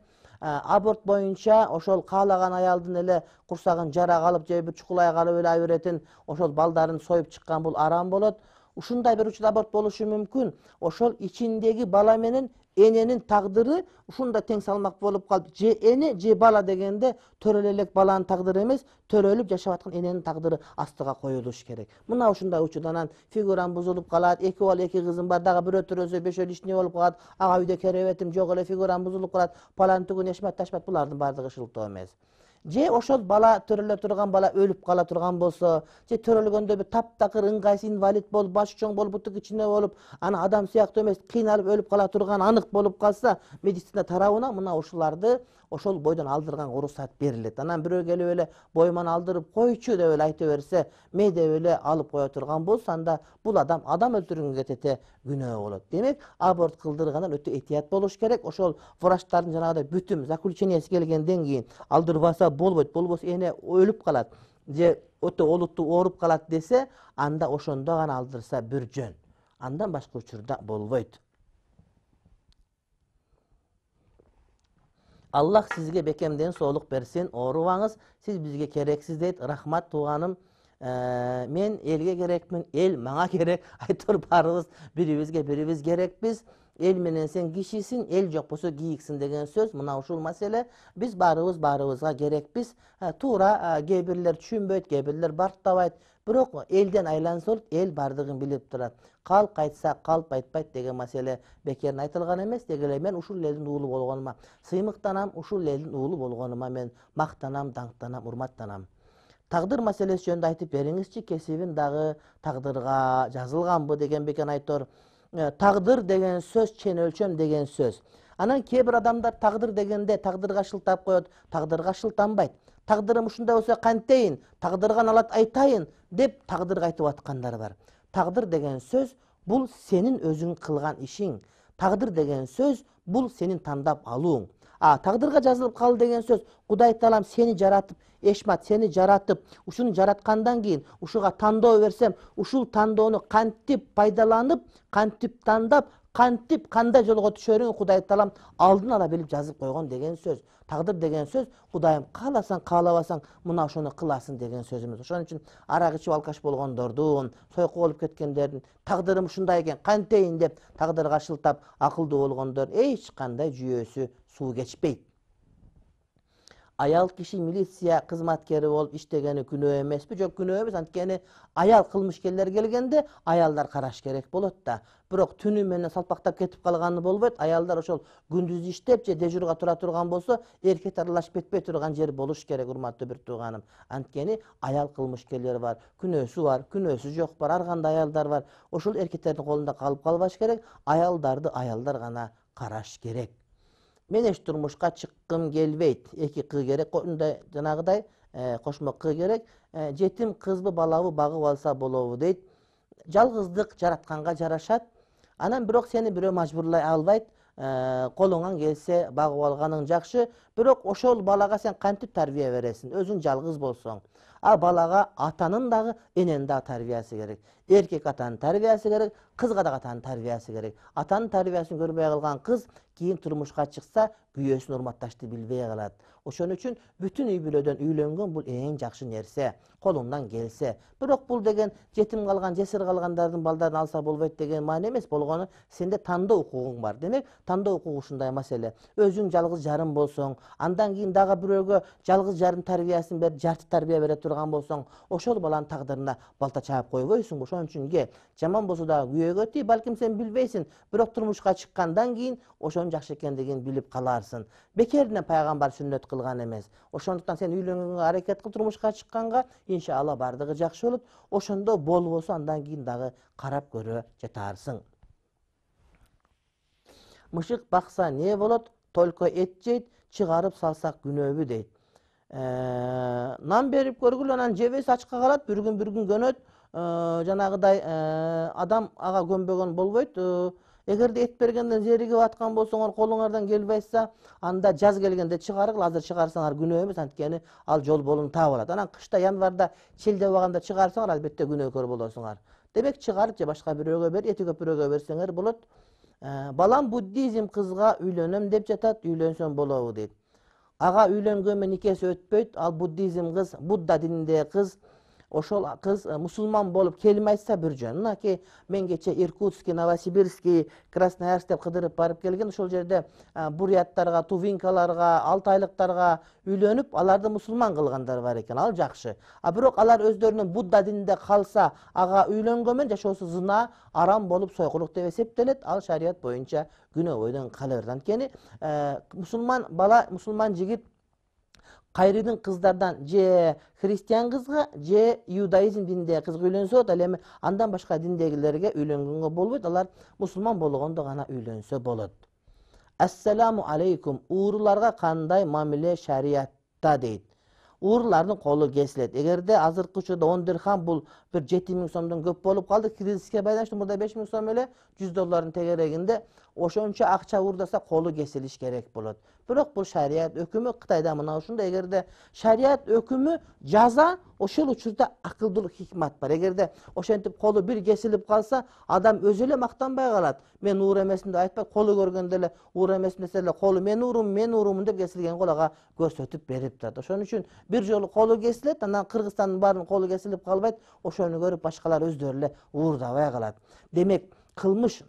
аборт боюнча ошол каалаган аялдын эле курсагын жара калып же бир чукулай калып эле аберетін ошол балдарын союп чыккан бул арам болот ушундай бир учурда аборт болушу мүмкүн ошол ичиндеги бала менен эненин тагдыры ушундай тең салмак болуп калып же эне же бала дегенде төрөлө элек баланын тагдыры эмес төрөлүп жашап аткан эненин тагдыры астыга коюлуш керек мына ушундай учурда анан фигурам бузулуп калат эки бул эки кызым бар дагы бирөө төрөсө бешөө личный болуп калат ага үйдө керебетим жок эле фигурам бузулуп калат баланы түгүн эшматаша булардын баардыгы шылтоо эмес же ошол бала төрөлө турган бала өлүп кала турган болсо же төрөлгөндө бир таптакыр ыңгайсыз инвалид болуп башы чоң болуп буту кичине болуп анан адам сыяктуу эмес кыйналып өлүп кала турган анык болуп калса медицина тарабынан мына ушуларды ошол бойдон алдырганга уруксат берилет анан бирөө келип эле боюман алдырып койчу деп эле айта берсе ме деп эле алып кое турган болсо анда бул адам адам өлтүргөнгө тете күнөө болот демек аборт кылдыргандан өтө этият болуш керек ошол врачтардын жанагындай бүтүм заключениясы келгенден кийин алдырбаса болбойт болбосо эне өлүп калат же өтө олуттуу ооруп калат десе анда ошондо гана алдырса бир жөн андан башка учурда болбойт аллах сизге бекем ден соолук берсин оорубаңыз сиз бизге керексиз дейт рахмат тууганым мен элге керекмин эл мага керек айтор баарыбыз бирибизге бирибиз керекпиз эл менен сен кишисиң эл жок болсо кийиксиң деген сөз мына ушул маселе биз баарыбыз баарыбызга керекпиз туура кээ бирлер түшүнбөйт кээ бирлер барктабайт бирок элден айланса болот эл баардыгын билип турат калп айтса калп айтпайт деген маселе бекерин айтылган эмес деги эле мен ушул элдин уулу болгонума сыймыктанам ушул элдин уулу болгонума мен мактанам даңктанам урматтанам тагдыр маселеси жөнүндө айтып бериңизчи кесибин дагы тагдырга жазылганбы деген бекен айтор тағдыр деген сөз чен өлчөм деген сөз анан кээ бир адамдар тағдыр дегенде тағдырға шылтап коет тағдырға шылтанбайт тағдырым ушундай болсо кантейин тағдырга налат айтайын деп тағдырга айтып аткандар бар тағдыр деген сөз бул сенин өзүң кылган ишиң. тағдыр деген сөз бул сенин тандап алууң. а тагдырга жазылып калды деген сөз кудай таалам сени жаратып эшмат сени жаратып ушуну жараткандан кийин ушуга тандоо берсем ушул тандоону кантип пайдаланып кантип тандап кантип кандай жолго түшөрүн кудай таалам алдын ала билип жазып койгон деген сөз тагдыр деген сөз кудайым кааласаң каалабасаң мына ушону кыласың деген сөз эмес ошон үчүн арак ичип алкаш болгондордун сойку болуп кеткендердин тагдырым ушундай экен кантейин деп тагдырга шылтап акылдуу болгондор эч кандай жүйөөсү суу кечпейт аял киши милиция кызматкери болуп иштегени күнөө эмеспи жок күнөө эмес анткени аял кылмышкерлер келгенде аялдар караш керек болот да бирок түнү менен салпактап кетип калганы болбойт аялдар ошол күндүз иштеп же дежурга тура турган болсо эркек аралашып кетпей турган жер болуш керек урматтуу бир тууганым анткени аял кылмышкерлер бар күнөөсү бар күнөөсү жок бар ар кандай аялдар бар ошол эркектердин колунда калып калбаш керек аялдарды аялдар гана караш керек мен еш турмушка чыккым келбейт эки кыз керек мындай жанагыдай э, кошмо кыз керек э, жетим кызбы балабы багып алса болобу дейт жалгыздык жаратканга жарашат анан бирок сени бирөө мажбурлай албайт э, колуңан келсе багып алганың жакшы бирок ошол балага сен кантип тарбия бересиң өзүң жалгыз болсоң ал балага атанын дагы эненин дагы тарбиясы керек еркек атаның тәрбиесі керек қызға да атаның тәрбиесі керек атаның тәрбиесін көрмей қалған қыз кейін тұрмышқа шықса күйесін ұрматташты билбей қалады ошон үчүн бүтүн үй бүлөдөн үйленген бул эң жакшы нерсе колундан келсе бирок бул деген жетим калган жесір калгандардын балдарын алса болбойт деген маани эмес болгону сенде тандоо укугуң бар демек тандоо укугу ушундай маселе өзүң жалгыз жарым болсоң андан кийин дагы бирөөгө жалгыз жарым тарбиясын берип жарты тәрбие бере турган болсоң ошол баланын тагдырына балта чаап койбойсуңбу үчүнкел жаман болсо дагы күйөөгө тий балким сен билбейсиң бирок турмушка чыккандан кийин ошонун жакшы экендигин билип калаарсың бекерине пайгамбар сүннөт кылган эмес ошондуктан сен үйлөнгөнгө аракет кыл турмушка чыкканга иншаалла баардыгы жакшы болот ошондо болбосо андан кийин дагы карап көрө жатаарсың мышык бакса не болот только эт жейт чыгарып салсак күнөөбү дейт э, нан берип көргүлө анан жебесе ачка калат бир күн бир күн көнөт Э, жанагыдай э, адам ага көнбөгөн болбойт э, эгерде эт бергенден зеригип аткан болсоңор колуңардан келбей атса анда жаз келгенде чыгаргыла азыр чыгарсаңар күнөө эмес анткени ал жол болун таап алат анан кышта январда чилде убагында чыгарсаңар албетте күнөөкөр болосуңар демек чыгарып же башка бирөөгө бер эти көп бирөөгө берсеңер болот балам буддизм кызга үйлөнөм деп жатат үйлөнсөм болобу дейт ага үйлөнгөн менен никеси өтпөйт ал буддизм кыз будда дининдеи кыз ошол кыз мусулман болуп келип айтса бир жөн мынакей мен кечээ иркутский новосибирский красноярск деп кыдырып барып келген ошол жерде буряттарга тувинкаларга алтайлыктарга үйлөнүп аларды мусулман кылгандар бар экен ал жакшы а бирок алар өздөрүнүн будда дининде калса ага үйлөнгөн менен жашоосу зына арам болуп сойкулук деп эсептелет ал шарият боюнча күнөө бойдон кала берет анткени мусулман бала мусулман жигит кайрыдын кыздардан же христиан кызга же иудаизм диндеги кызга үйлөнсө болот ал эми андан башка диндегилерге үйлөнгөнгө болбойт алар мусулман болгондо гана үйлөнсө болот ассаламу алейкум ууруларга кандай мамиле шариятта дейт уурулардын колу кесилет эгерде азыркы учурда он дирхам бул бир жети миң сомдон көп болуп калды кризиске байланыштуу мурда беш миң сом эле жүз доллардын тегерегинде ошончо акча уурдаса колу кесилиш керек болот бирок бұл шариат өкімі қытайда мына ушундай эгерде шарият шариат өкімі жаза ошол учурда акылдуулук хикмат бар эгерде ошентип колу бир кесилип калса адам өзү эле мактанбай калат мен уур эмесмин деп айтпайт колу көргөндө эле уур эмесмин десе эле колу мен уурумун мен уурумун деп кесилген кол ага көрсөтүп берип турат ошон үчүн бир жолу колу кесилет анан кыргызстандын баарынын колу кесилип калбайт ошону көрүп башкалар өздөрү эле уурдабай калат демек кылмыш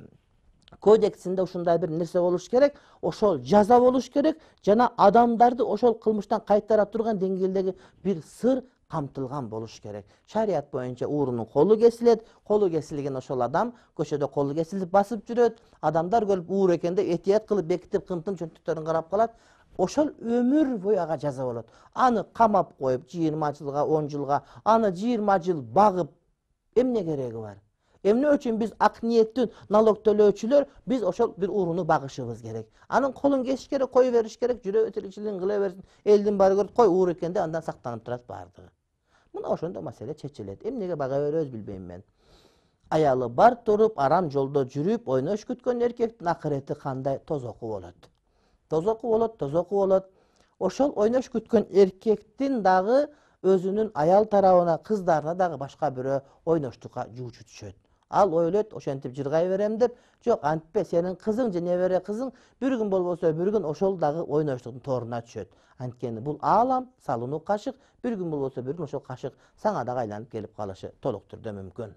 кодексинде ушундай бир нерсе болуш керек ошол жаза болуш керек жана адамдарды ошол кылмыштан кайтара турган деңгээлдеги бир сыр камтылган болуш керек шарият боюнча уурунун колу кесилет колу кесилген ошол адам көчөдө колу кесилип басып жүрөт адамдар көрүп уур экен деп этият кылып бекитип кымтым чөнтөктөрүн карап калат ошол өмүр бою ага жаза болот аны камап коюп жыйырма жылга он жылга аны жыйырма жыл багып эмне кереги бар Emni üçün biz ak niyettin naloktörlü ölçülür, biz oşal bir uğrunu bakışımız gerek. Anın kolun geçiş gerek, koyu veriş gerek, cüre ötülükçiliğin kıla versin, elden bari görüp koy uğur etkende andan saklanıp durat bardı. Buna da mesele çeçilet. Emniye baka veriyoruz bilmeyim ben. Ayalı bar durup, aram yolda cürüp, oynaş kütkön erkektin akireti kanday tozoku olot. Tozoku olot, tozoku olot. Oşol oynaş kütkön erkektin dağı özünün ayal tarafına, kızlarına dağı başka bir oynaştuka cucu düşöt. ал ойлойт ошентип жыргай берем деп жок антпе сенин кызың же небере кызың бир күн болбосо бир күн ошол дагы ойноштуктун торуна түшөт анткени бул аалам салынуу кашык бир күн болбосо бир күн ошол кашык сага дагы айланып келип калышы толук түрдө мүмкүн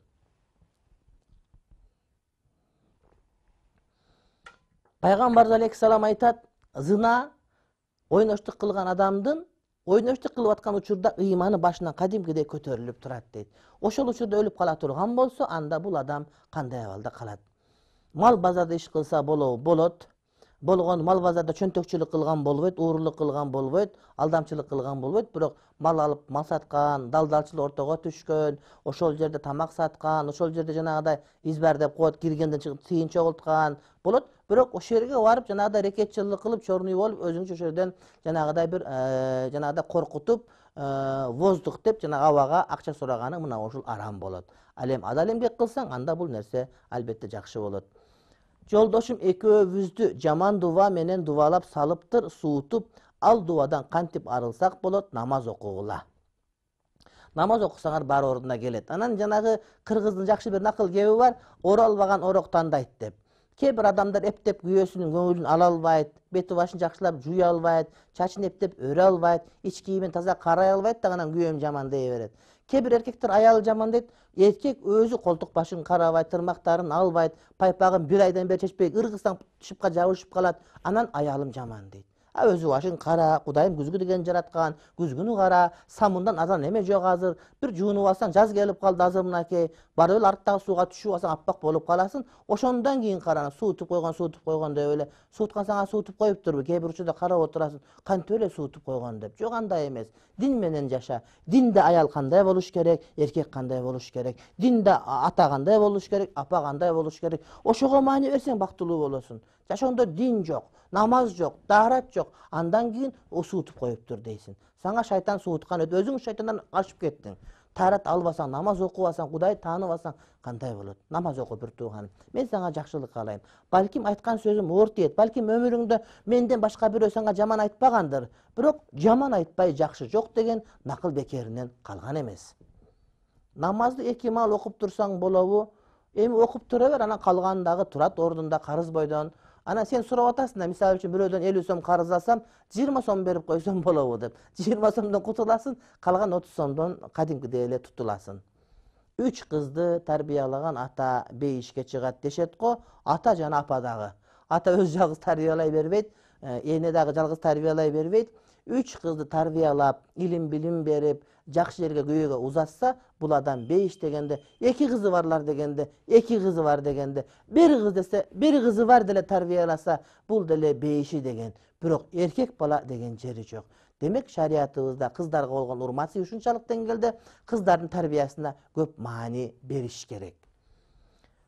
пайгамбарыбыз алейхисалам айтат зына ойноштук кылган адамдын o'ynashlik qilayotgan uchurda iymani boshidan qadimgidek ko'tarilib turadi deydi o'shal uchurda o'lib qola turgan bo'lsa anda bu odam qanday ahvolda qoladi mol bazada ish qilsa bo'lov bo'ladi болгон мал базарда чөнтөкчүлүк кылган болбойт уурулук кылган болбойт алдамчылык кылган болбойт бирок мал алып мал саткан далдалчыл ортого түшкөн ошол жерде тамак саткан ошол жерде жанагыдай избар деп коет киргенден чыгып тыйын чогулткан болот бирок ошол жерге барып жанагыдай рекетчилик кылып черный болуп өзүңчө ошол жерден жанагыдай бир э, жанагыдай коркутуп э, воздух деп жанагы абага акча сураганы мына ушул арам болот ал эми адал эмгек кылсаң анда бул нерсе албетте жакшы болот жолдошум экөөбүздү жаман дуба менен дубалап салыптыр суутуп ал дубадан кантип арылсак болот намаз окугула намаз окусаңар баары ордуна келет анан жанагы кыргыздын жакшы бир накыл кеби бар оралбаган орок тандайт деп кээ бир адамдар эптеп күйөөсүнүн көңүлүн ала албайт бети башын жакшылап жуя албайт чачын эптеп өрө албайт ич кийимин таза карай албайт дагы анан күйөөм жаман дей берет кейбір еркектер аялы жаман дейді еркек өзі қолтық башын карабайт тырмақтарын албайт пайпағын бір айдан бері шешпей ырғызсаң шыпқа жабышып қалады анан аялым жаман дейді өзү башың кара кудайым күзгү деген жараткан күзгүнү кара самындан азан эме жок азыр бир жуынып алсаң жаз келип калды азыр мынакей барып эле арттагы сууга түшүп алсаң аппак болуп каласың ошондон кийин кара суутуп койгон суутуп койгон деп эле сууткан сага суутуп коюптурбу кээ бир учурда карап отурасың кантип эле суутуп койгон деп жок андай эмес дин менен жаша динде аял кандай болуш керек эркек кандай болуш керек динде ата кандай болуш керек апа кандай болуш керек ошого маани берсең бактылуу болосуң жашооңдо дин жок намаз жок даарат жок андан кийин осуутуп коюптур дейсиң сага шайтан сууткан өзүң шайтандан ашып кеттиң таарат албасаң намаз окубасаң кудай тааныбасаң кандай болот намаз оку бир тууганым мен сага жакшылык каалайм балким айткан сөзүм оор тиет балким өмүрүңдө менден башка бирөө сага жаман айтпагандыр бирок жаман айтпай жакшы жок деген накыл бекеринен калган эмес намазды эки маал окуп турсаң болобу эми окуп тура бер анан калганы дагы турат ордунда карыз бойдон Ана сен сұрап атасың да мисалы үшін біреуден елу сом қарыз алсам жиырма сом беріп қойсам болады деп жиырма сомдан құтыласың қалған отыз сомдан кәдімгідей эле тұтыласың үч қызды тәрбиялаған ата бейішке шығады дешет ғой ата жана апа ата өз жалғыз тәрбиялай бермейді, ене дагы жалғыз тәрбиялай бермейді үч кызды тарбиялап илим билим берип жакшы жерге күйөөгө узатса бул адам бейиш дегенде эки кызы барлар дегенде эки кызы бар дегенде бир кыз десе бир кызы бар деле тарбияласа бул деле бейиши деген бирок эркек бала деген жери жок демек шариятыбызда кыздарга болгон урмат ушунчалык деңгээлде кыздардын тарбиясына көп маани бериш керек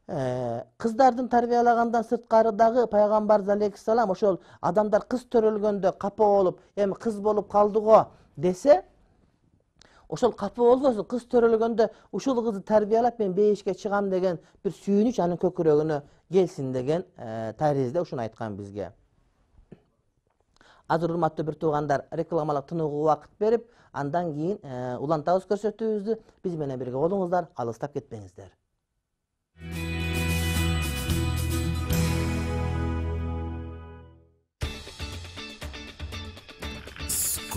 кыздардын э, тарбиялагандан сырткарыдагы пайғамбар алейхисалам ошол адамдар қыз төрөлгөндө капа болуп эми қыз болуп калды го десе ошол капа болбосун кыз төрөлгөндө ушул кызды тарбиялап мен бейишке чыгам деген бир сүйүнүч анын көкүрөгүнө келсин деген э, таризде ушуну айткан бизге азыр урматтуу бир туугандар рекламалык тыныгуу убакыт берип андан кийин э, улантабыз көрсөтүүбүздү биз менен бирге болуңуздар алыстап кетпеңиздер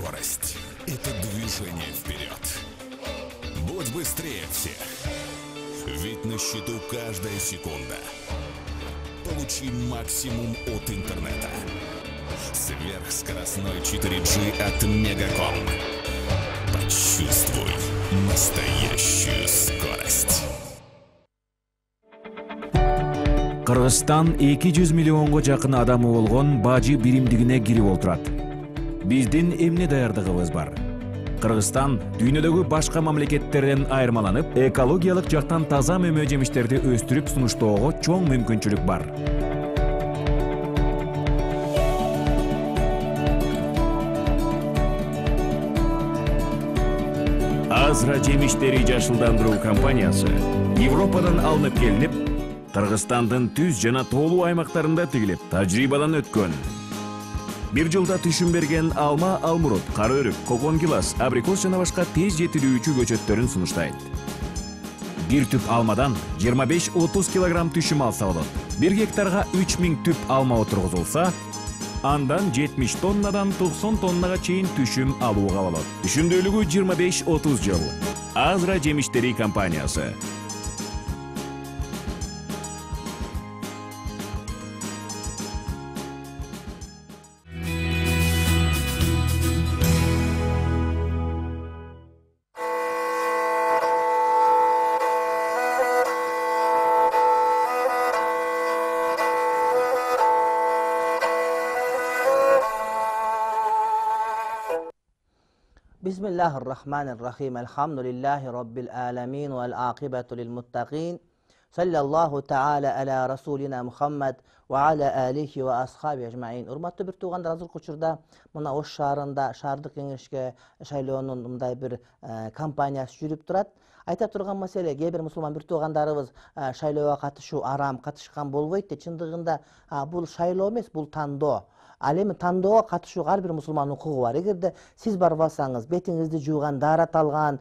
скорость. Это движение вперед. Будь быстрее всех. Ведь на счету каждая секунда. Получи максимум от интернета. Сверхскоростной 4G от Мегаком. Почувствуй настоящую скорость. Кыргызстан 200 миллионго жакын адамы болгон бажы биримдигине кирип отурат биздин эмне даярдыгыбыз бар Қырғыстан дүйнөдөгү башқа мамлекеттерден айырмаланып экологиялық жақтан таза мөмө жемиштерди өстүрүп сунуштоого чоң мүмкіншілік бар азра жемиштери жашылдандыруу компаниясы европадан алынып келініп, кыргызстандын түз жана толу аймақтарында тигилип тажрыйбадан өткөн Бір жылда түшін берген алма алмурут қары өріп, кокон абрикос жана башка тез жетилүүчү көчөттөрүн сунуштайт Бір түп алмадан 25-30 килограмм түшім алса болот гектарға гектарга 3000 түп алма отургузулса андан 70 тоннадан 90 тоннага чейин түшүм алууга Түшімді өлігі 25-30 жыл азра жемиштери компаниясы الله الرحمن الرحيم الحمد لله رب العالمين والعاقبة للمتقين صلى الله تعالى على رسولنا محمد وعلى آله وأصحابه أجمعين урматтуу бир туугандар азыркы учурда мына ош шаарында шаардык кеңешке шайлоонун мындай бир компаниясы жүрүп турат айта турган маселе кээ бир мусулман бир туугандарыбыз шайлоого катышуу арам катышкан болбойт деп чындыгында бул шайлоо эмес бул тандоо ал эми тандоого катышуу ар бир мусулмандын укугу бар эгерде сиз барбасаңыз бетиңизди жууган алган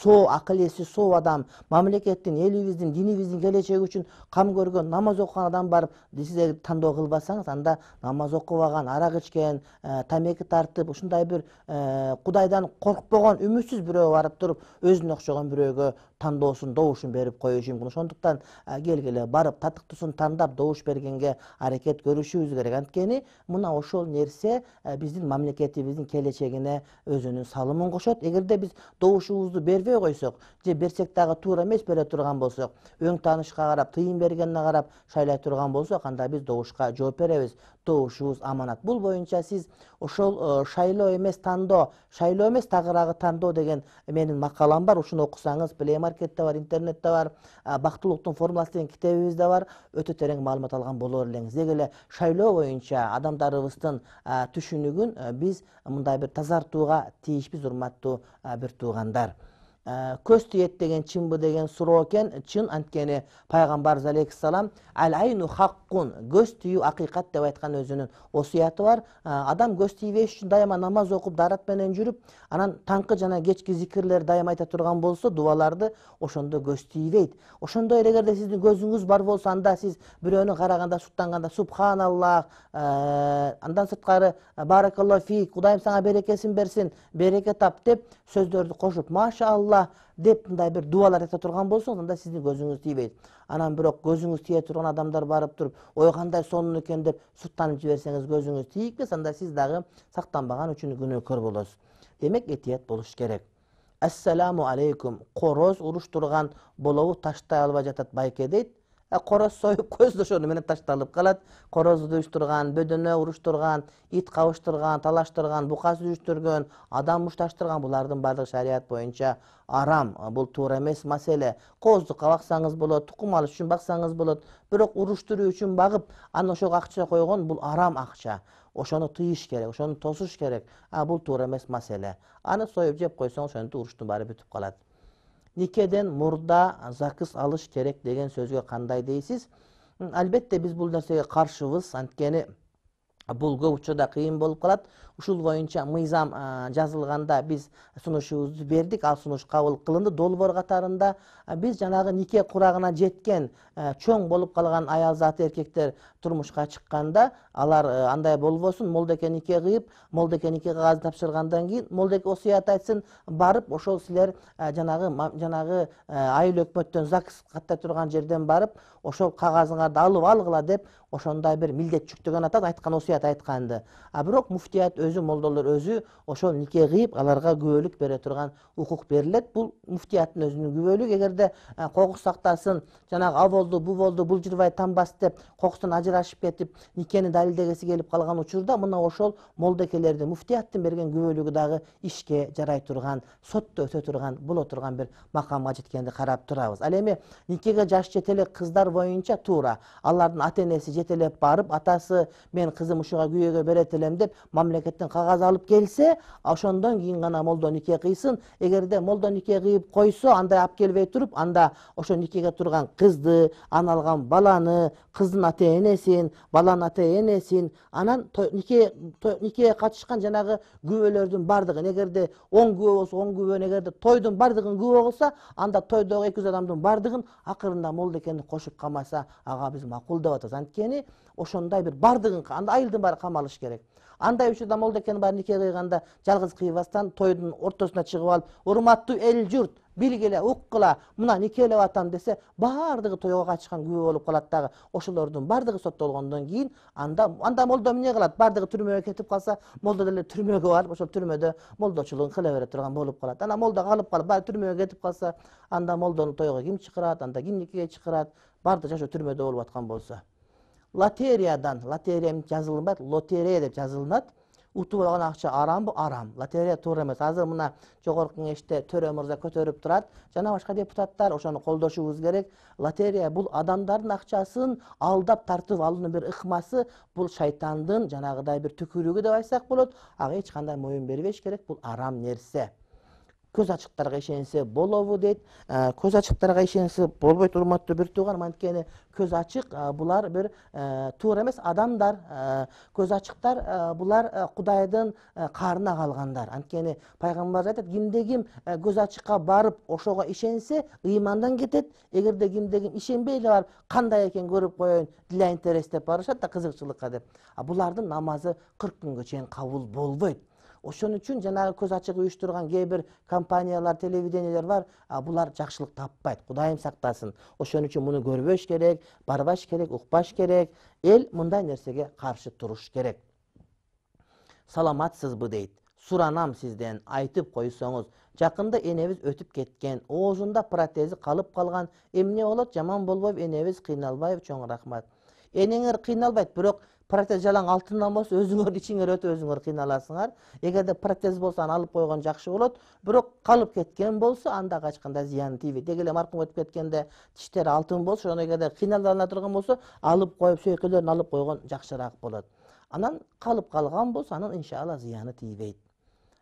соо акыл эси соо адам мамлекеттин элибиздин динибиздин келечеги үчүн кам көргөн намаз окуган адам барып сиз тандоо кылбасаңыз анда намаз окубаган арак ичкен тамеки тартып ушундай бир кудайдан коркпогон үмүтсүз бирөө барып туруп өзүнө окшогон бирөөгө тандоосун добушун берип коюшу мүмкүн ошондуктан келгиле барып татыктуусун тандап добуш бергенге аракет көрүшүбүз керек анткени мына ошол нерсе э, биздин мамлекетибиздин келечегине өзүнүн салымын кошот эгерде биз добушубузду бербей койсок же берсек дагы туура эмес бере турган болсок өң таанышка карап тыйын бергенине карап шайлай турган болсок анда биз добушка жооп беребиз добушуңуз аманат бул боюнча сиз ошол шайлоо эмес тандоо шайлоо эмес тагыраагы тандоо деген менин макалам бар ушуну окусаңыз плей маркетте бар интернетте бар бактылуулуктун формуласы деген китебибизде бар өтө терең маалымат алган болор элеңиз деги эле шайлоо боюнча адамдарыбыздын түшүнүгүн биз мындай бир тазартууга тийишпиз урматтуу бир туугандар Э, көз тиеді деген чин деген сұрау экен чын анткени пайғамбарымыз алейхисалам әл айну хаққун көз тию ақиқат деп айтқан өзінің осуяты бар э, адам көз тийбеш үшін дайыма намаз оқып даратпенен жүріп анан таңкы жана кечки зикирлерди дайым айта турган болса дубаларды ошондо көз тийбейт ошондой эле эгерде сиздин көзүңүз бар болсо анда сиз бирөөнү караганда суктанганда субханаллах э, андан сырткары баракалла фи кудайым сага берекесин берсин береке тап деп сөздөрдү кошуп машаалла алла деп мындай бир дубалар айта турган болсоңуз анда сиздин көзүңүз тийбейт анан бирок көзүңүз тие турган адамдар барып туруп ой кандай сонун экен деп суктанып жиберсеңиз көзүңүз тийип кетсе анда сиз дагы сактанбаган үчүн күнөөкөр болосуз демек этият болуш керек ассаламу алейкум короз уруштурган болобу таштай албай жатат байке дейт короз ә, сойып көз ошону менен ташталып калат корозду уюштурган бөдөнө уруштурган ит кабыштырган талаштырган бука сүзүштүргөн адам мушташтырган булардын баардыгы шарият боюнча арам ә, бул туура эмес маселе кооздукка баксаңыз болот тукум алыш үчүн баксаңыз болот бирок уруштуруу үчүн багып аны ошого акча койгон бул арам акча ошону тыйыш керек ошону тосуш керек а ә, бул туура эмес маселе аны союп жеп койсоң ошентип уруштун баары бүтүп калат никеден мурда загс алыш керек деген сөзгө кандай дейсиз албетте биз бул нерсеге каршыбыз анткени бул көп учурда кыйын болуп калат ушул боюнча мыйзам жазылганда биз сунушубузду бердик ал сунуш кабыл кылынды долбоор катарында биз жанагы нике курагына жеткен чоң болуп калган аялзаты эркектер турмушка чыкканда алар андай болбосун молдоке нике кыйып молдоке нике кагазын тапшыргандан кийин молдоке осуят айтсын барып ошол силер жанагы жанагы айыл өкмөттөн загс каттай турган жерден барып ошол кагазыңарды алып алгыла деп ошондой бир милдет жүктөгөн атаб айткан оят муфтият айтканды а бирок муфтият өзү молдолор өзү ошол нике кыйып аларга күбөлүк бере турган укук берилет бул муфтияттын өзүнүн күбөлүгү эгерде кокус сактасын жанагы а болду бу болду жырбай тамбас деп кокустан ажырашып кетип никени далилдегиси келип калган учурда мына ошол молдекелердин муфтияттын берген күбөлүгү дагы ишке жарай турган сотто өтө турган боло турган бир макамга жеткенди карап турабыз ал эми никеге жаш жете эле кыздар боюнча туура алардын ата энеси жете барып атасы мен кызым ушуга күйөөгө берет элем деп мамлекеттен кагаз алып келсе ошондон кийин гана молдо нике кыйсын эгерде молдо нике кыйып койсо анда алып келбей туруп анда ошо никеге турган кызды аны алган баланы кыздын ата энесин баланын ата энесин анан нике никеге катышкан жанагы күбөлөрдүн баардыгын эгерде он күбө болсо он күбөнү эгерде тойдун баардыгын күбө кылса анда тойдогу эки жүз адамдын баардыгын акырында молдекени кошуп камаса ага биз макул деп атабыз анткени ошондой бир баардыгын анда айыл елдің баары камалыш керек андай учурда да баары нике баарын кыйганда жалгыз кыйбастан тойдун ортосуна чыгып алып урматтуу эл журт билгиле уккула мына никелеп атам десе баардыгы тойго катышкан күбө болуп калат дагы ошолордун баардыгы соттолгондон кийин анда анда молдо эмне кылат баардыгы түрмөгө кетип калса молдо деле түрмөгө барып ошол түрмөдө молдочулугун кыла бере турган болуп калат анан молдо калып калып баары түрмөгө кетип калса анда молдону тойго ким чакырат анда ким никеге чакырат баардыгы жашоо түрмөдө болуп аткан болсо лотериядан лотерия жазылынбайды лотерея деп жазылынады ұтып алған ақша арам бұл арам лотерея тура емес азыр мына жогорку кеңеште төре мырза көтеріп тұрады жана башка депутаттар ошону колдошубуз керек лотерея бұл адамдардың ақшасын алдап тартып алуунун бир ыкмасы бул шайтандын жанагыдай бір түкүрүгү деп айтсақ болады ага ешқандай мойын моюн керек бұл арам нәрсе көз ачыктарга ишенсе болобу дейт ә, көз ачыктарга ишенсе болбойт урматтуу бир тууганым анткени көз ачык ә, булар бир ә, туура эмес адамдар көз ачыктар булар кудайдын каарына калгандар анткени пайгамбарыбыз айтат кимде ким көз ачыкка барып ошого ишенсе ыймандан кетет эгерде кимде ким ишенбей эле барып кандай экенин көрүп коеюн для интерес деп барышат да кызыкчылыкка деп булардын намазы кырк күнгө чейин кабыл болбойт ошон үчүн жанагы көз ачык уюштурган кээ бир компаниялар телевидениелер бар а булар жакшылык таппайт кудайым сактасын ошон үчүн муну көрбөш керек барбаш керек укпаш керек эл мындай нерсеге каршы туруш керек саламатсызбы дейт суранам сизден айтып койсоңуз жакында энебиз өтүп кеткен оозунда протези калып калган эмне болот жаман болбойбу энебиз кыйналбайбы чоң рахмат энеңер кыйналбайт бирок протез жалаң алтындан болсо өзүңөр ичиңер өтүп өзүңөр кыйналасыңар эгерде протез болсо аны алып койгон жакшы болот бирок калып кеткен болсо анда ага эч кандай зыяны тийбейт деги эле маркум өтүп кеткенде тиштери алтын болсо ошону эгерде кыйналана турган болсо алып коюп сөйкөлөрүн алып койгон жакшыраак болот анан калып калган болсо анын иншалла зыяны тийбейт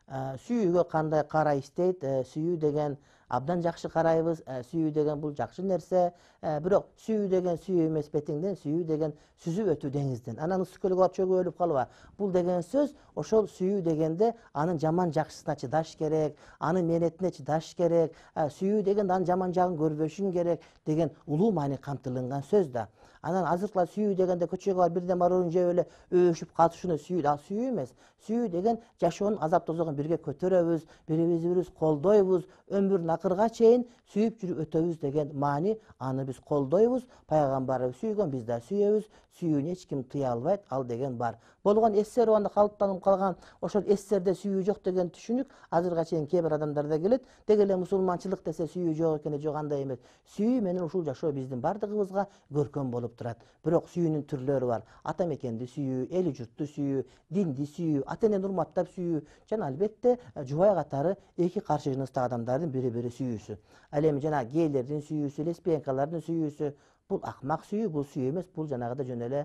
ә, сүйүүгө кандай карай иштейт ә, сүйүү деген абдан жақсы қарайбыз ә, э, сүйүү деген бұл жақсы нәрсе ә, э, бирок сүйүү деген сүйүү эмес бетиңден сүйүү деген сүзүп өтүү деңизден анан үскөлгө чөгүп калба бул деген сөз ошол сүйүү дегенде анын жаман жакшысына чыдаш керек анын мээнетине чыдаш керек ә, сүйүү деген анын жаман жагын көрбөшүң керек деген улуу маани камтылынган сөз да анан азыркылар сүйүү дегенде көчөгө барып бирден баруу жеп эле өбүшүп катышууну сүйүү ал сүйүү эмес сүйүү деген жашоонун азап тозогун бирге көтөрөбүз бир бирибиз колдойбуз өмүрдүн акырга чейин сүйүп жүрүп өтөбүз деген маани аны биз колдойбуз пайгамбарыбыз сүйгөн биз да сүйөбүз сүйүүнү эч ким тыя албайт ал деген бар болгон убанда калыптанып калган ошол сссрде сүйүү жок деген түшүнүк азыркыга чейин кээ бир адамдарда келет деги эле мусулманчылык десе сүйүү жок экен жок андай эмес сүйүү менен ушул жашоо биздин баардыгыбызга көркөм болуп болып тұрады бірақ сүйүүнүн түрлері бар ата мекенді сүйүү елі жұртты сүйүү динді сүйүү ата энени урматтап сүйүү және әлбетте э, жубай қатары екі каршы жыныстагы адамдардың бири бірі сүйүүсү ал эми жанагы гейлердің сүйүүсү лесбиянкалардың сүйүүсү бул акмак сүйүү бұл сүйүү эмес бұл жанагыдай жөн эле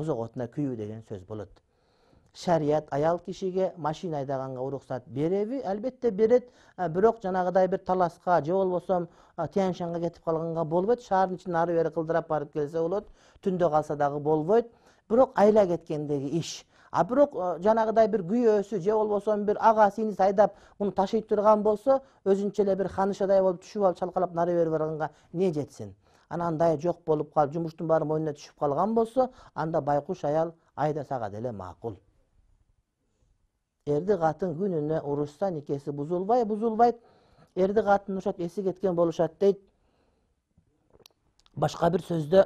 тозок отуна күйүү деген сөз болот шарият аял кишиге машина айдаганга уруксат береби албетте берет бирок жанагыдай бир таласка же болбосом тянь шаньга кетип калганга болбойт шаардын ичинде ары бери кылдырап барып келсе болот түндө калса дагы болбойт бирок айла кеткендеги иш а бирок жанагыдай бир күйөөсү же болбосо бир агасы иниси айдап муну ташый турган болсо өзүнчө эле бир ханышадай болуп түшүп алып чалкалап нары бери барганга эмне жетсин анан андайы жок болуп калып жумуштун баары мойнуна түшүп калган болсо анда байкуш аял айдасага деле макул эрди катын күнүнө урушса никеси бузулбай бузулбайт эрди катын ошот эси кеткен болушат дейт башка бир сөздө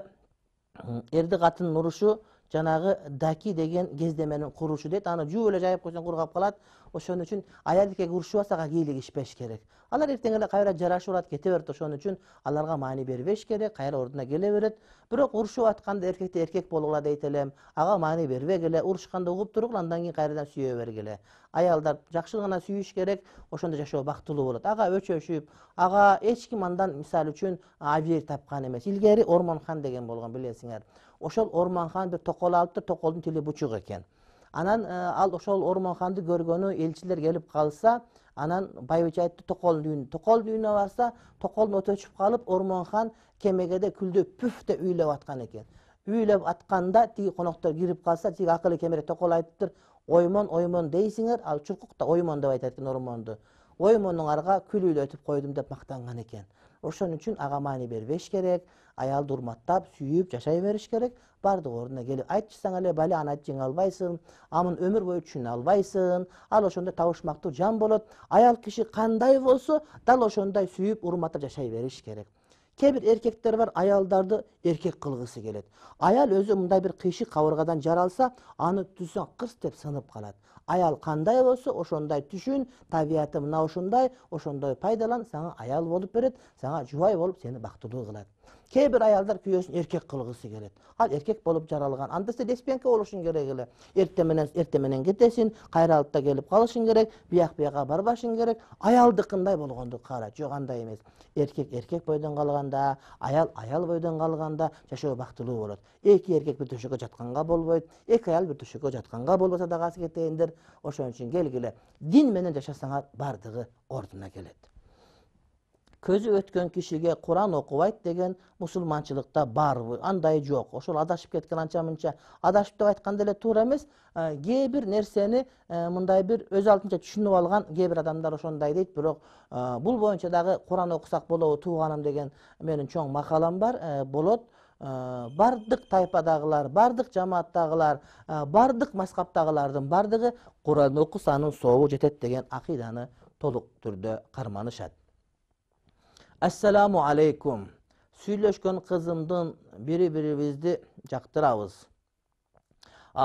эрди катынын урушу жанагы даки деген кездеменин курушу дейт аны жууп эле жайып койсоң кургап калат ошон үчүн аял эркек урушуп атса ага кийлигишпеш керек алар эртең эле кайра жарашып алат кете берет ошон үчүн аларга маани бербеш керек кайра ордуна келе берет бирок урушуп атканда эркектер эркек болгула дейт элем ага маани бербегиле урушканды угуп тургула андан кийин кайрадан сүйө бергиле аялдар жакшы гана сүйүш керек ошондо жашоо бактылуу болот ага өчөшүп ага эч ким андан мисалы үчүн абийир тапкан эмес илгери ормон хан деген болгон билесиңер o'sha o'rmonxon deb to'qol olibdi to'qolni tili buchuq ekan anan e, al o'sha o'rmonxonni ko'rgani elchilar kelib qolsa anan boyvich aytdi to'qolni to'qol to'qolni uyini borsa to'qolni o'ti o'chib qolib o'rmonxon kemagada kuldi pufda uylayotgan ekan uylab atqanda tigi qo'noqlar girib qolsa tigi aqli kemada to'qol aytibdir o'ymon o'ymon deysinglar al churquqda o'ymon deb aytadi o'rmonni o'ymonni arg'a kul uylatib qo'ydim deb maqtangan ekan ошон үчүн ага маани бербеш керек аялды урматтап сүйүп жашай бериш керек баардыгы ордуна келип айтсаң эле бале аны айтып жеңе албайсың амын өмүр бою түшүнө албайсың ал ошондой табышмактуу жан болот аял киши кандай болсо дал ошондой сүйүп урматтап жашай бериш керек кээ бир эркектер бар аялдарды эркек кылгысы келет аял өзү мындай бир кыйшык кабыргадан жаралса аны түзсөң кырс деп сынып калат аял кандай болсо ошондой түшүн табияты мына ушундай ошондой пайдалан сага аял болуп берет сага жубай болуп сени бактылуу кылат кээ бир аялдар күйөөсүн эркек кылгысы келет ал эркек болуп жаралган анда сен деспянка болушуң керек эле эртең менен эртең менен кетесиң кайра алтыда келип калышың керек бияк бияка барбашың керек аялдыкындай болгонду каалайт жок андай эмес эркек эркек бойдон калганда аял аял бойдон калганда жашоо бактылуу болот эки эркек бир төшөккө жатканга болбойт эки аял бир төшөккө жатканга болбосо дагы азыр кетейиндер ошон үчүн келгиле дин менен жашасаңар баардыгы ордуна келет көзү өткөн кишиге куран окубайт деген мусулманчылыкта барбы андай жок ошол адашып кеткен анча мынча адашып деп айткан деле туура эмес э, кээ бир нерсени э, мындай бир өз алдынча түшүнүп алган кээ бир адамдар ошондой дейт бирок э, бул боюнча дагы куран окусак болобу тууганым деген менин чоң макалам бар болот Э, бардық тайпадағылар бардық жамааттағылар э, бардық масқаптағылардың бардығы Құран санын сообу жетет деген акыйданы толук түрдө карманышат ассаламу алейкум сүйлөшкөн кызымдын бири бирибизди жактырабыз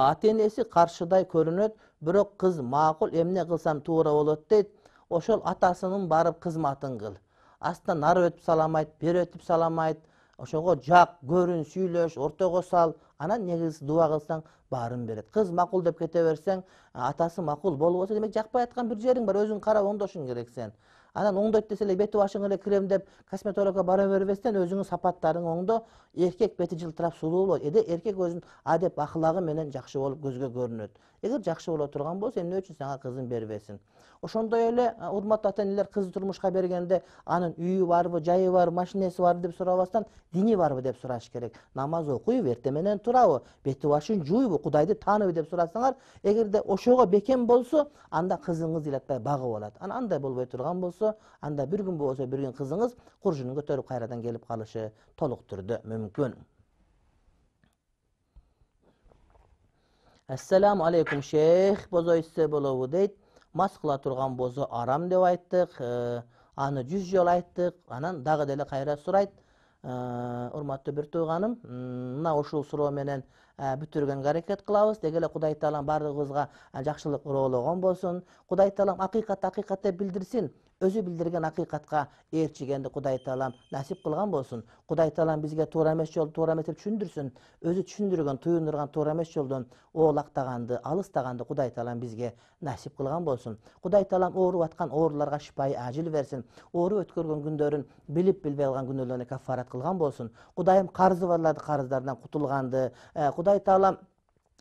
ата энеси каршыдай көрүнөт бирок кыз макул эмне кылсам туура болот дейт ошол атасынын барып кызматын кыл астынан ары өтүп айт бери өтүп айт ошого жак көрүн сүйлөш ортого сал анан негизи дуба кылсаң баарын берет кыз макул деп кете берсең атасы макул болбосо демек жакпай аткан бир жериң бар өзүң карап оңдошуң керек сен анан оңдойт десе эле бети башыңа эле кирем деп косметологко бара бербестен өзүңүн сапаттарыңды оңдо эркек бети жылтырап сулуу болот эркек өзүнүн адеп ахлагы менен жакшы болуп көзгө көрүнөт эгер жакшы боло турган болсо эмне үчүн сага кызын бербесин ошондой эле э, урматтуу ата энелер кызы турмушка бергенде анын үйү барбы жайы барбы машинеси барбы деп сурабастан дини барбы деп сураш керек намаз окуйбу эртең менен турабы бети башын жууйбу кудайды тааныбы деп сурасаңар эгерде ошого бекем болсо анда кызыңыз жыйлатпай багып алат анан андай болбой турган болсо болса анда бир күн болбосо бир күн кызыңыз куржунун көтөрүп кайрадан келип калышы толук түрдө мүмкүн ассаламу алейкум шейх бозо ичсе болобу дейт мас кыла турган бозо арам деп айттык э, аны жүз жолу айттык анан дагы деле кайра сурайт э, урматтуу бир тууганым мына ушул суроо менен э, бүтүргөнгө аракет кылабыз деги эле кудай таалам баардыгыбызга жакшылык уроологон болсун кудай таалам акыйкатты акыйкат деп билдирсин өзі білдірген ақиқатқа ерчігенді құдай талам нәсіп қылған болсын құдай талам бізге тура емес жолды тура емес деп түсіндірсін өзі түсіндірген туындырған тура емес жолдан олақтағанды алыстағанды құдай талам бізге нәсіп қылған болсын құдай талам ауырып жатқан ауырларға шипайы әжіл берсін ауырып өткерген күндерін біліп білбей қалған күнәлеріне каффарат қылған болсын құдайым қарызы барларды қарыздарынан құтылғанды құдай тағалам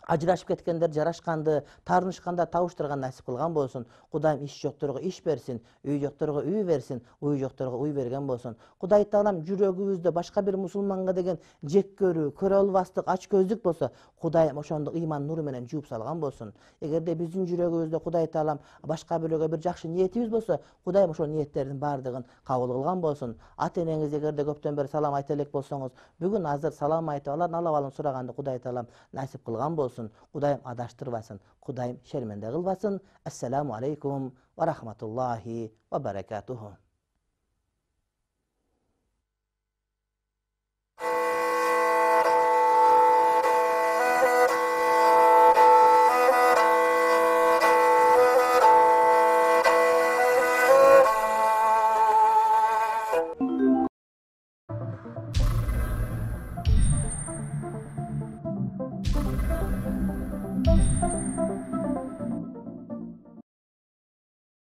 ажырашып кеткендер жарашканды тарнышқанда табыштырган насип кылган болсын құдайым іш жокторго иш берсин үй жокторго үй берсин уй жокторго уй берген болсын кудай таалам жүрөгүбүздө башка бир мусулманга деген жек көрүү көрө албастык ач көздүк болсо кудайым ошондо ыйман нуру менен жууп салған болсын эгерде биздин жүрөгүбүздө кудай таалам башка бирөөгө бир жакшы ниетибиз болсо кудайым ошол ниеттердин баардыгын кабыл кылган болсун ата энеңиз эгерде көптөн бери салам айта элек болсоңуз бүгүн азыр салам айтып ал абалын сураганды кудай таалам насип кылган болсун olsun. Xudayım adaşdırmasın, Xudayım şərməndə qılmasın. Assalamu alaykum və rahmetullahi və barakatuhu.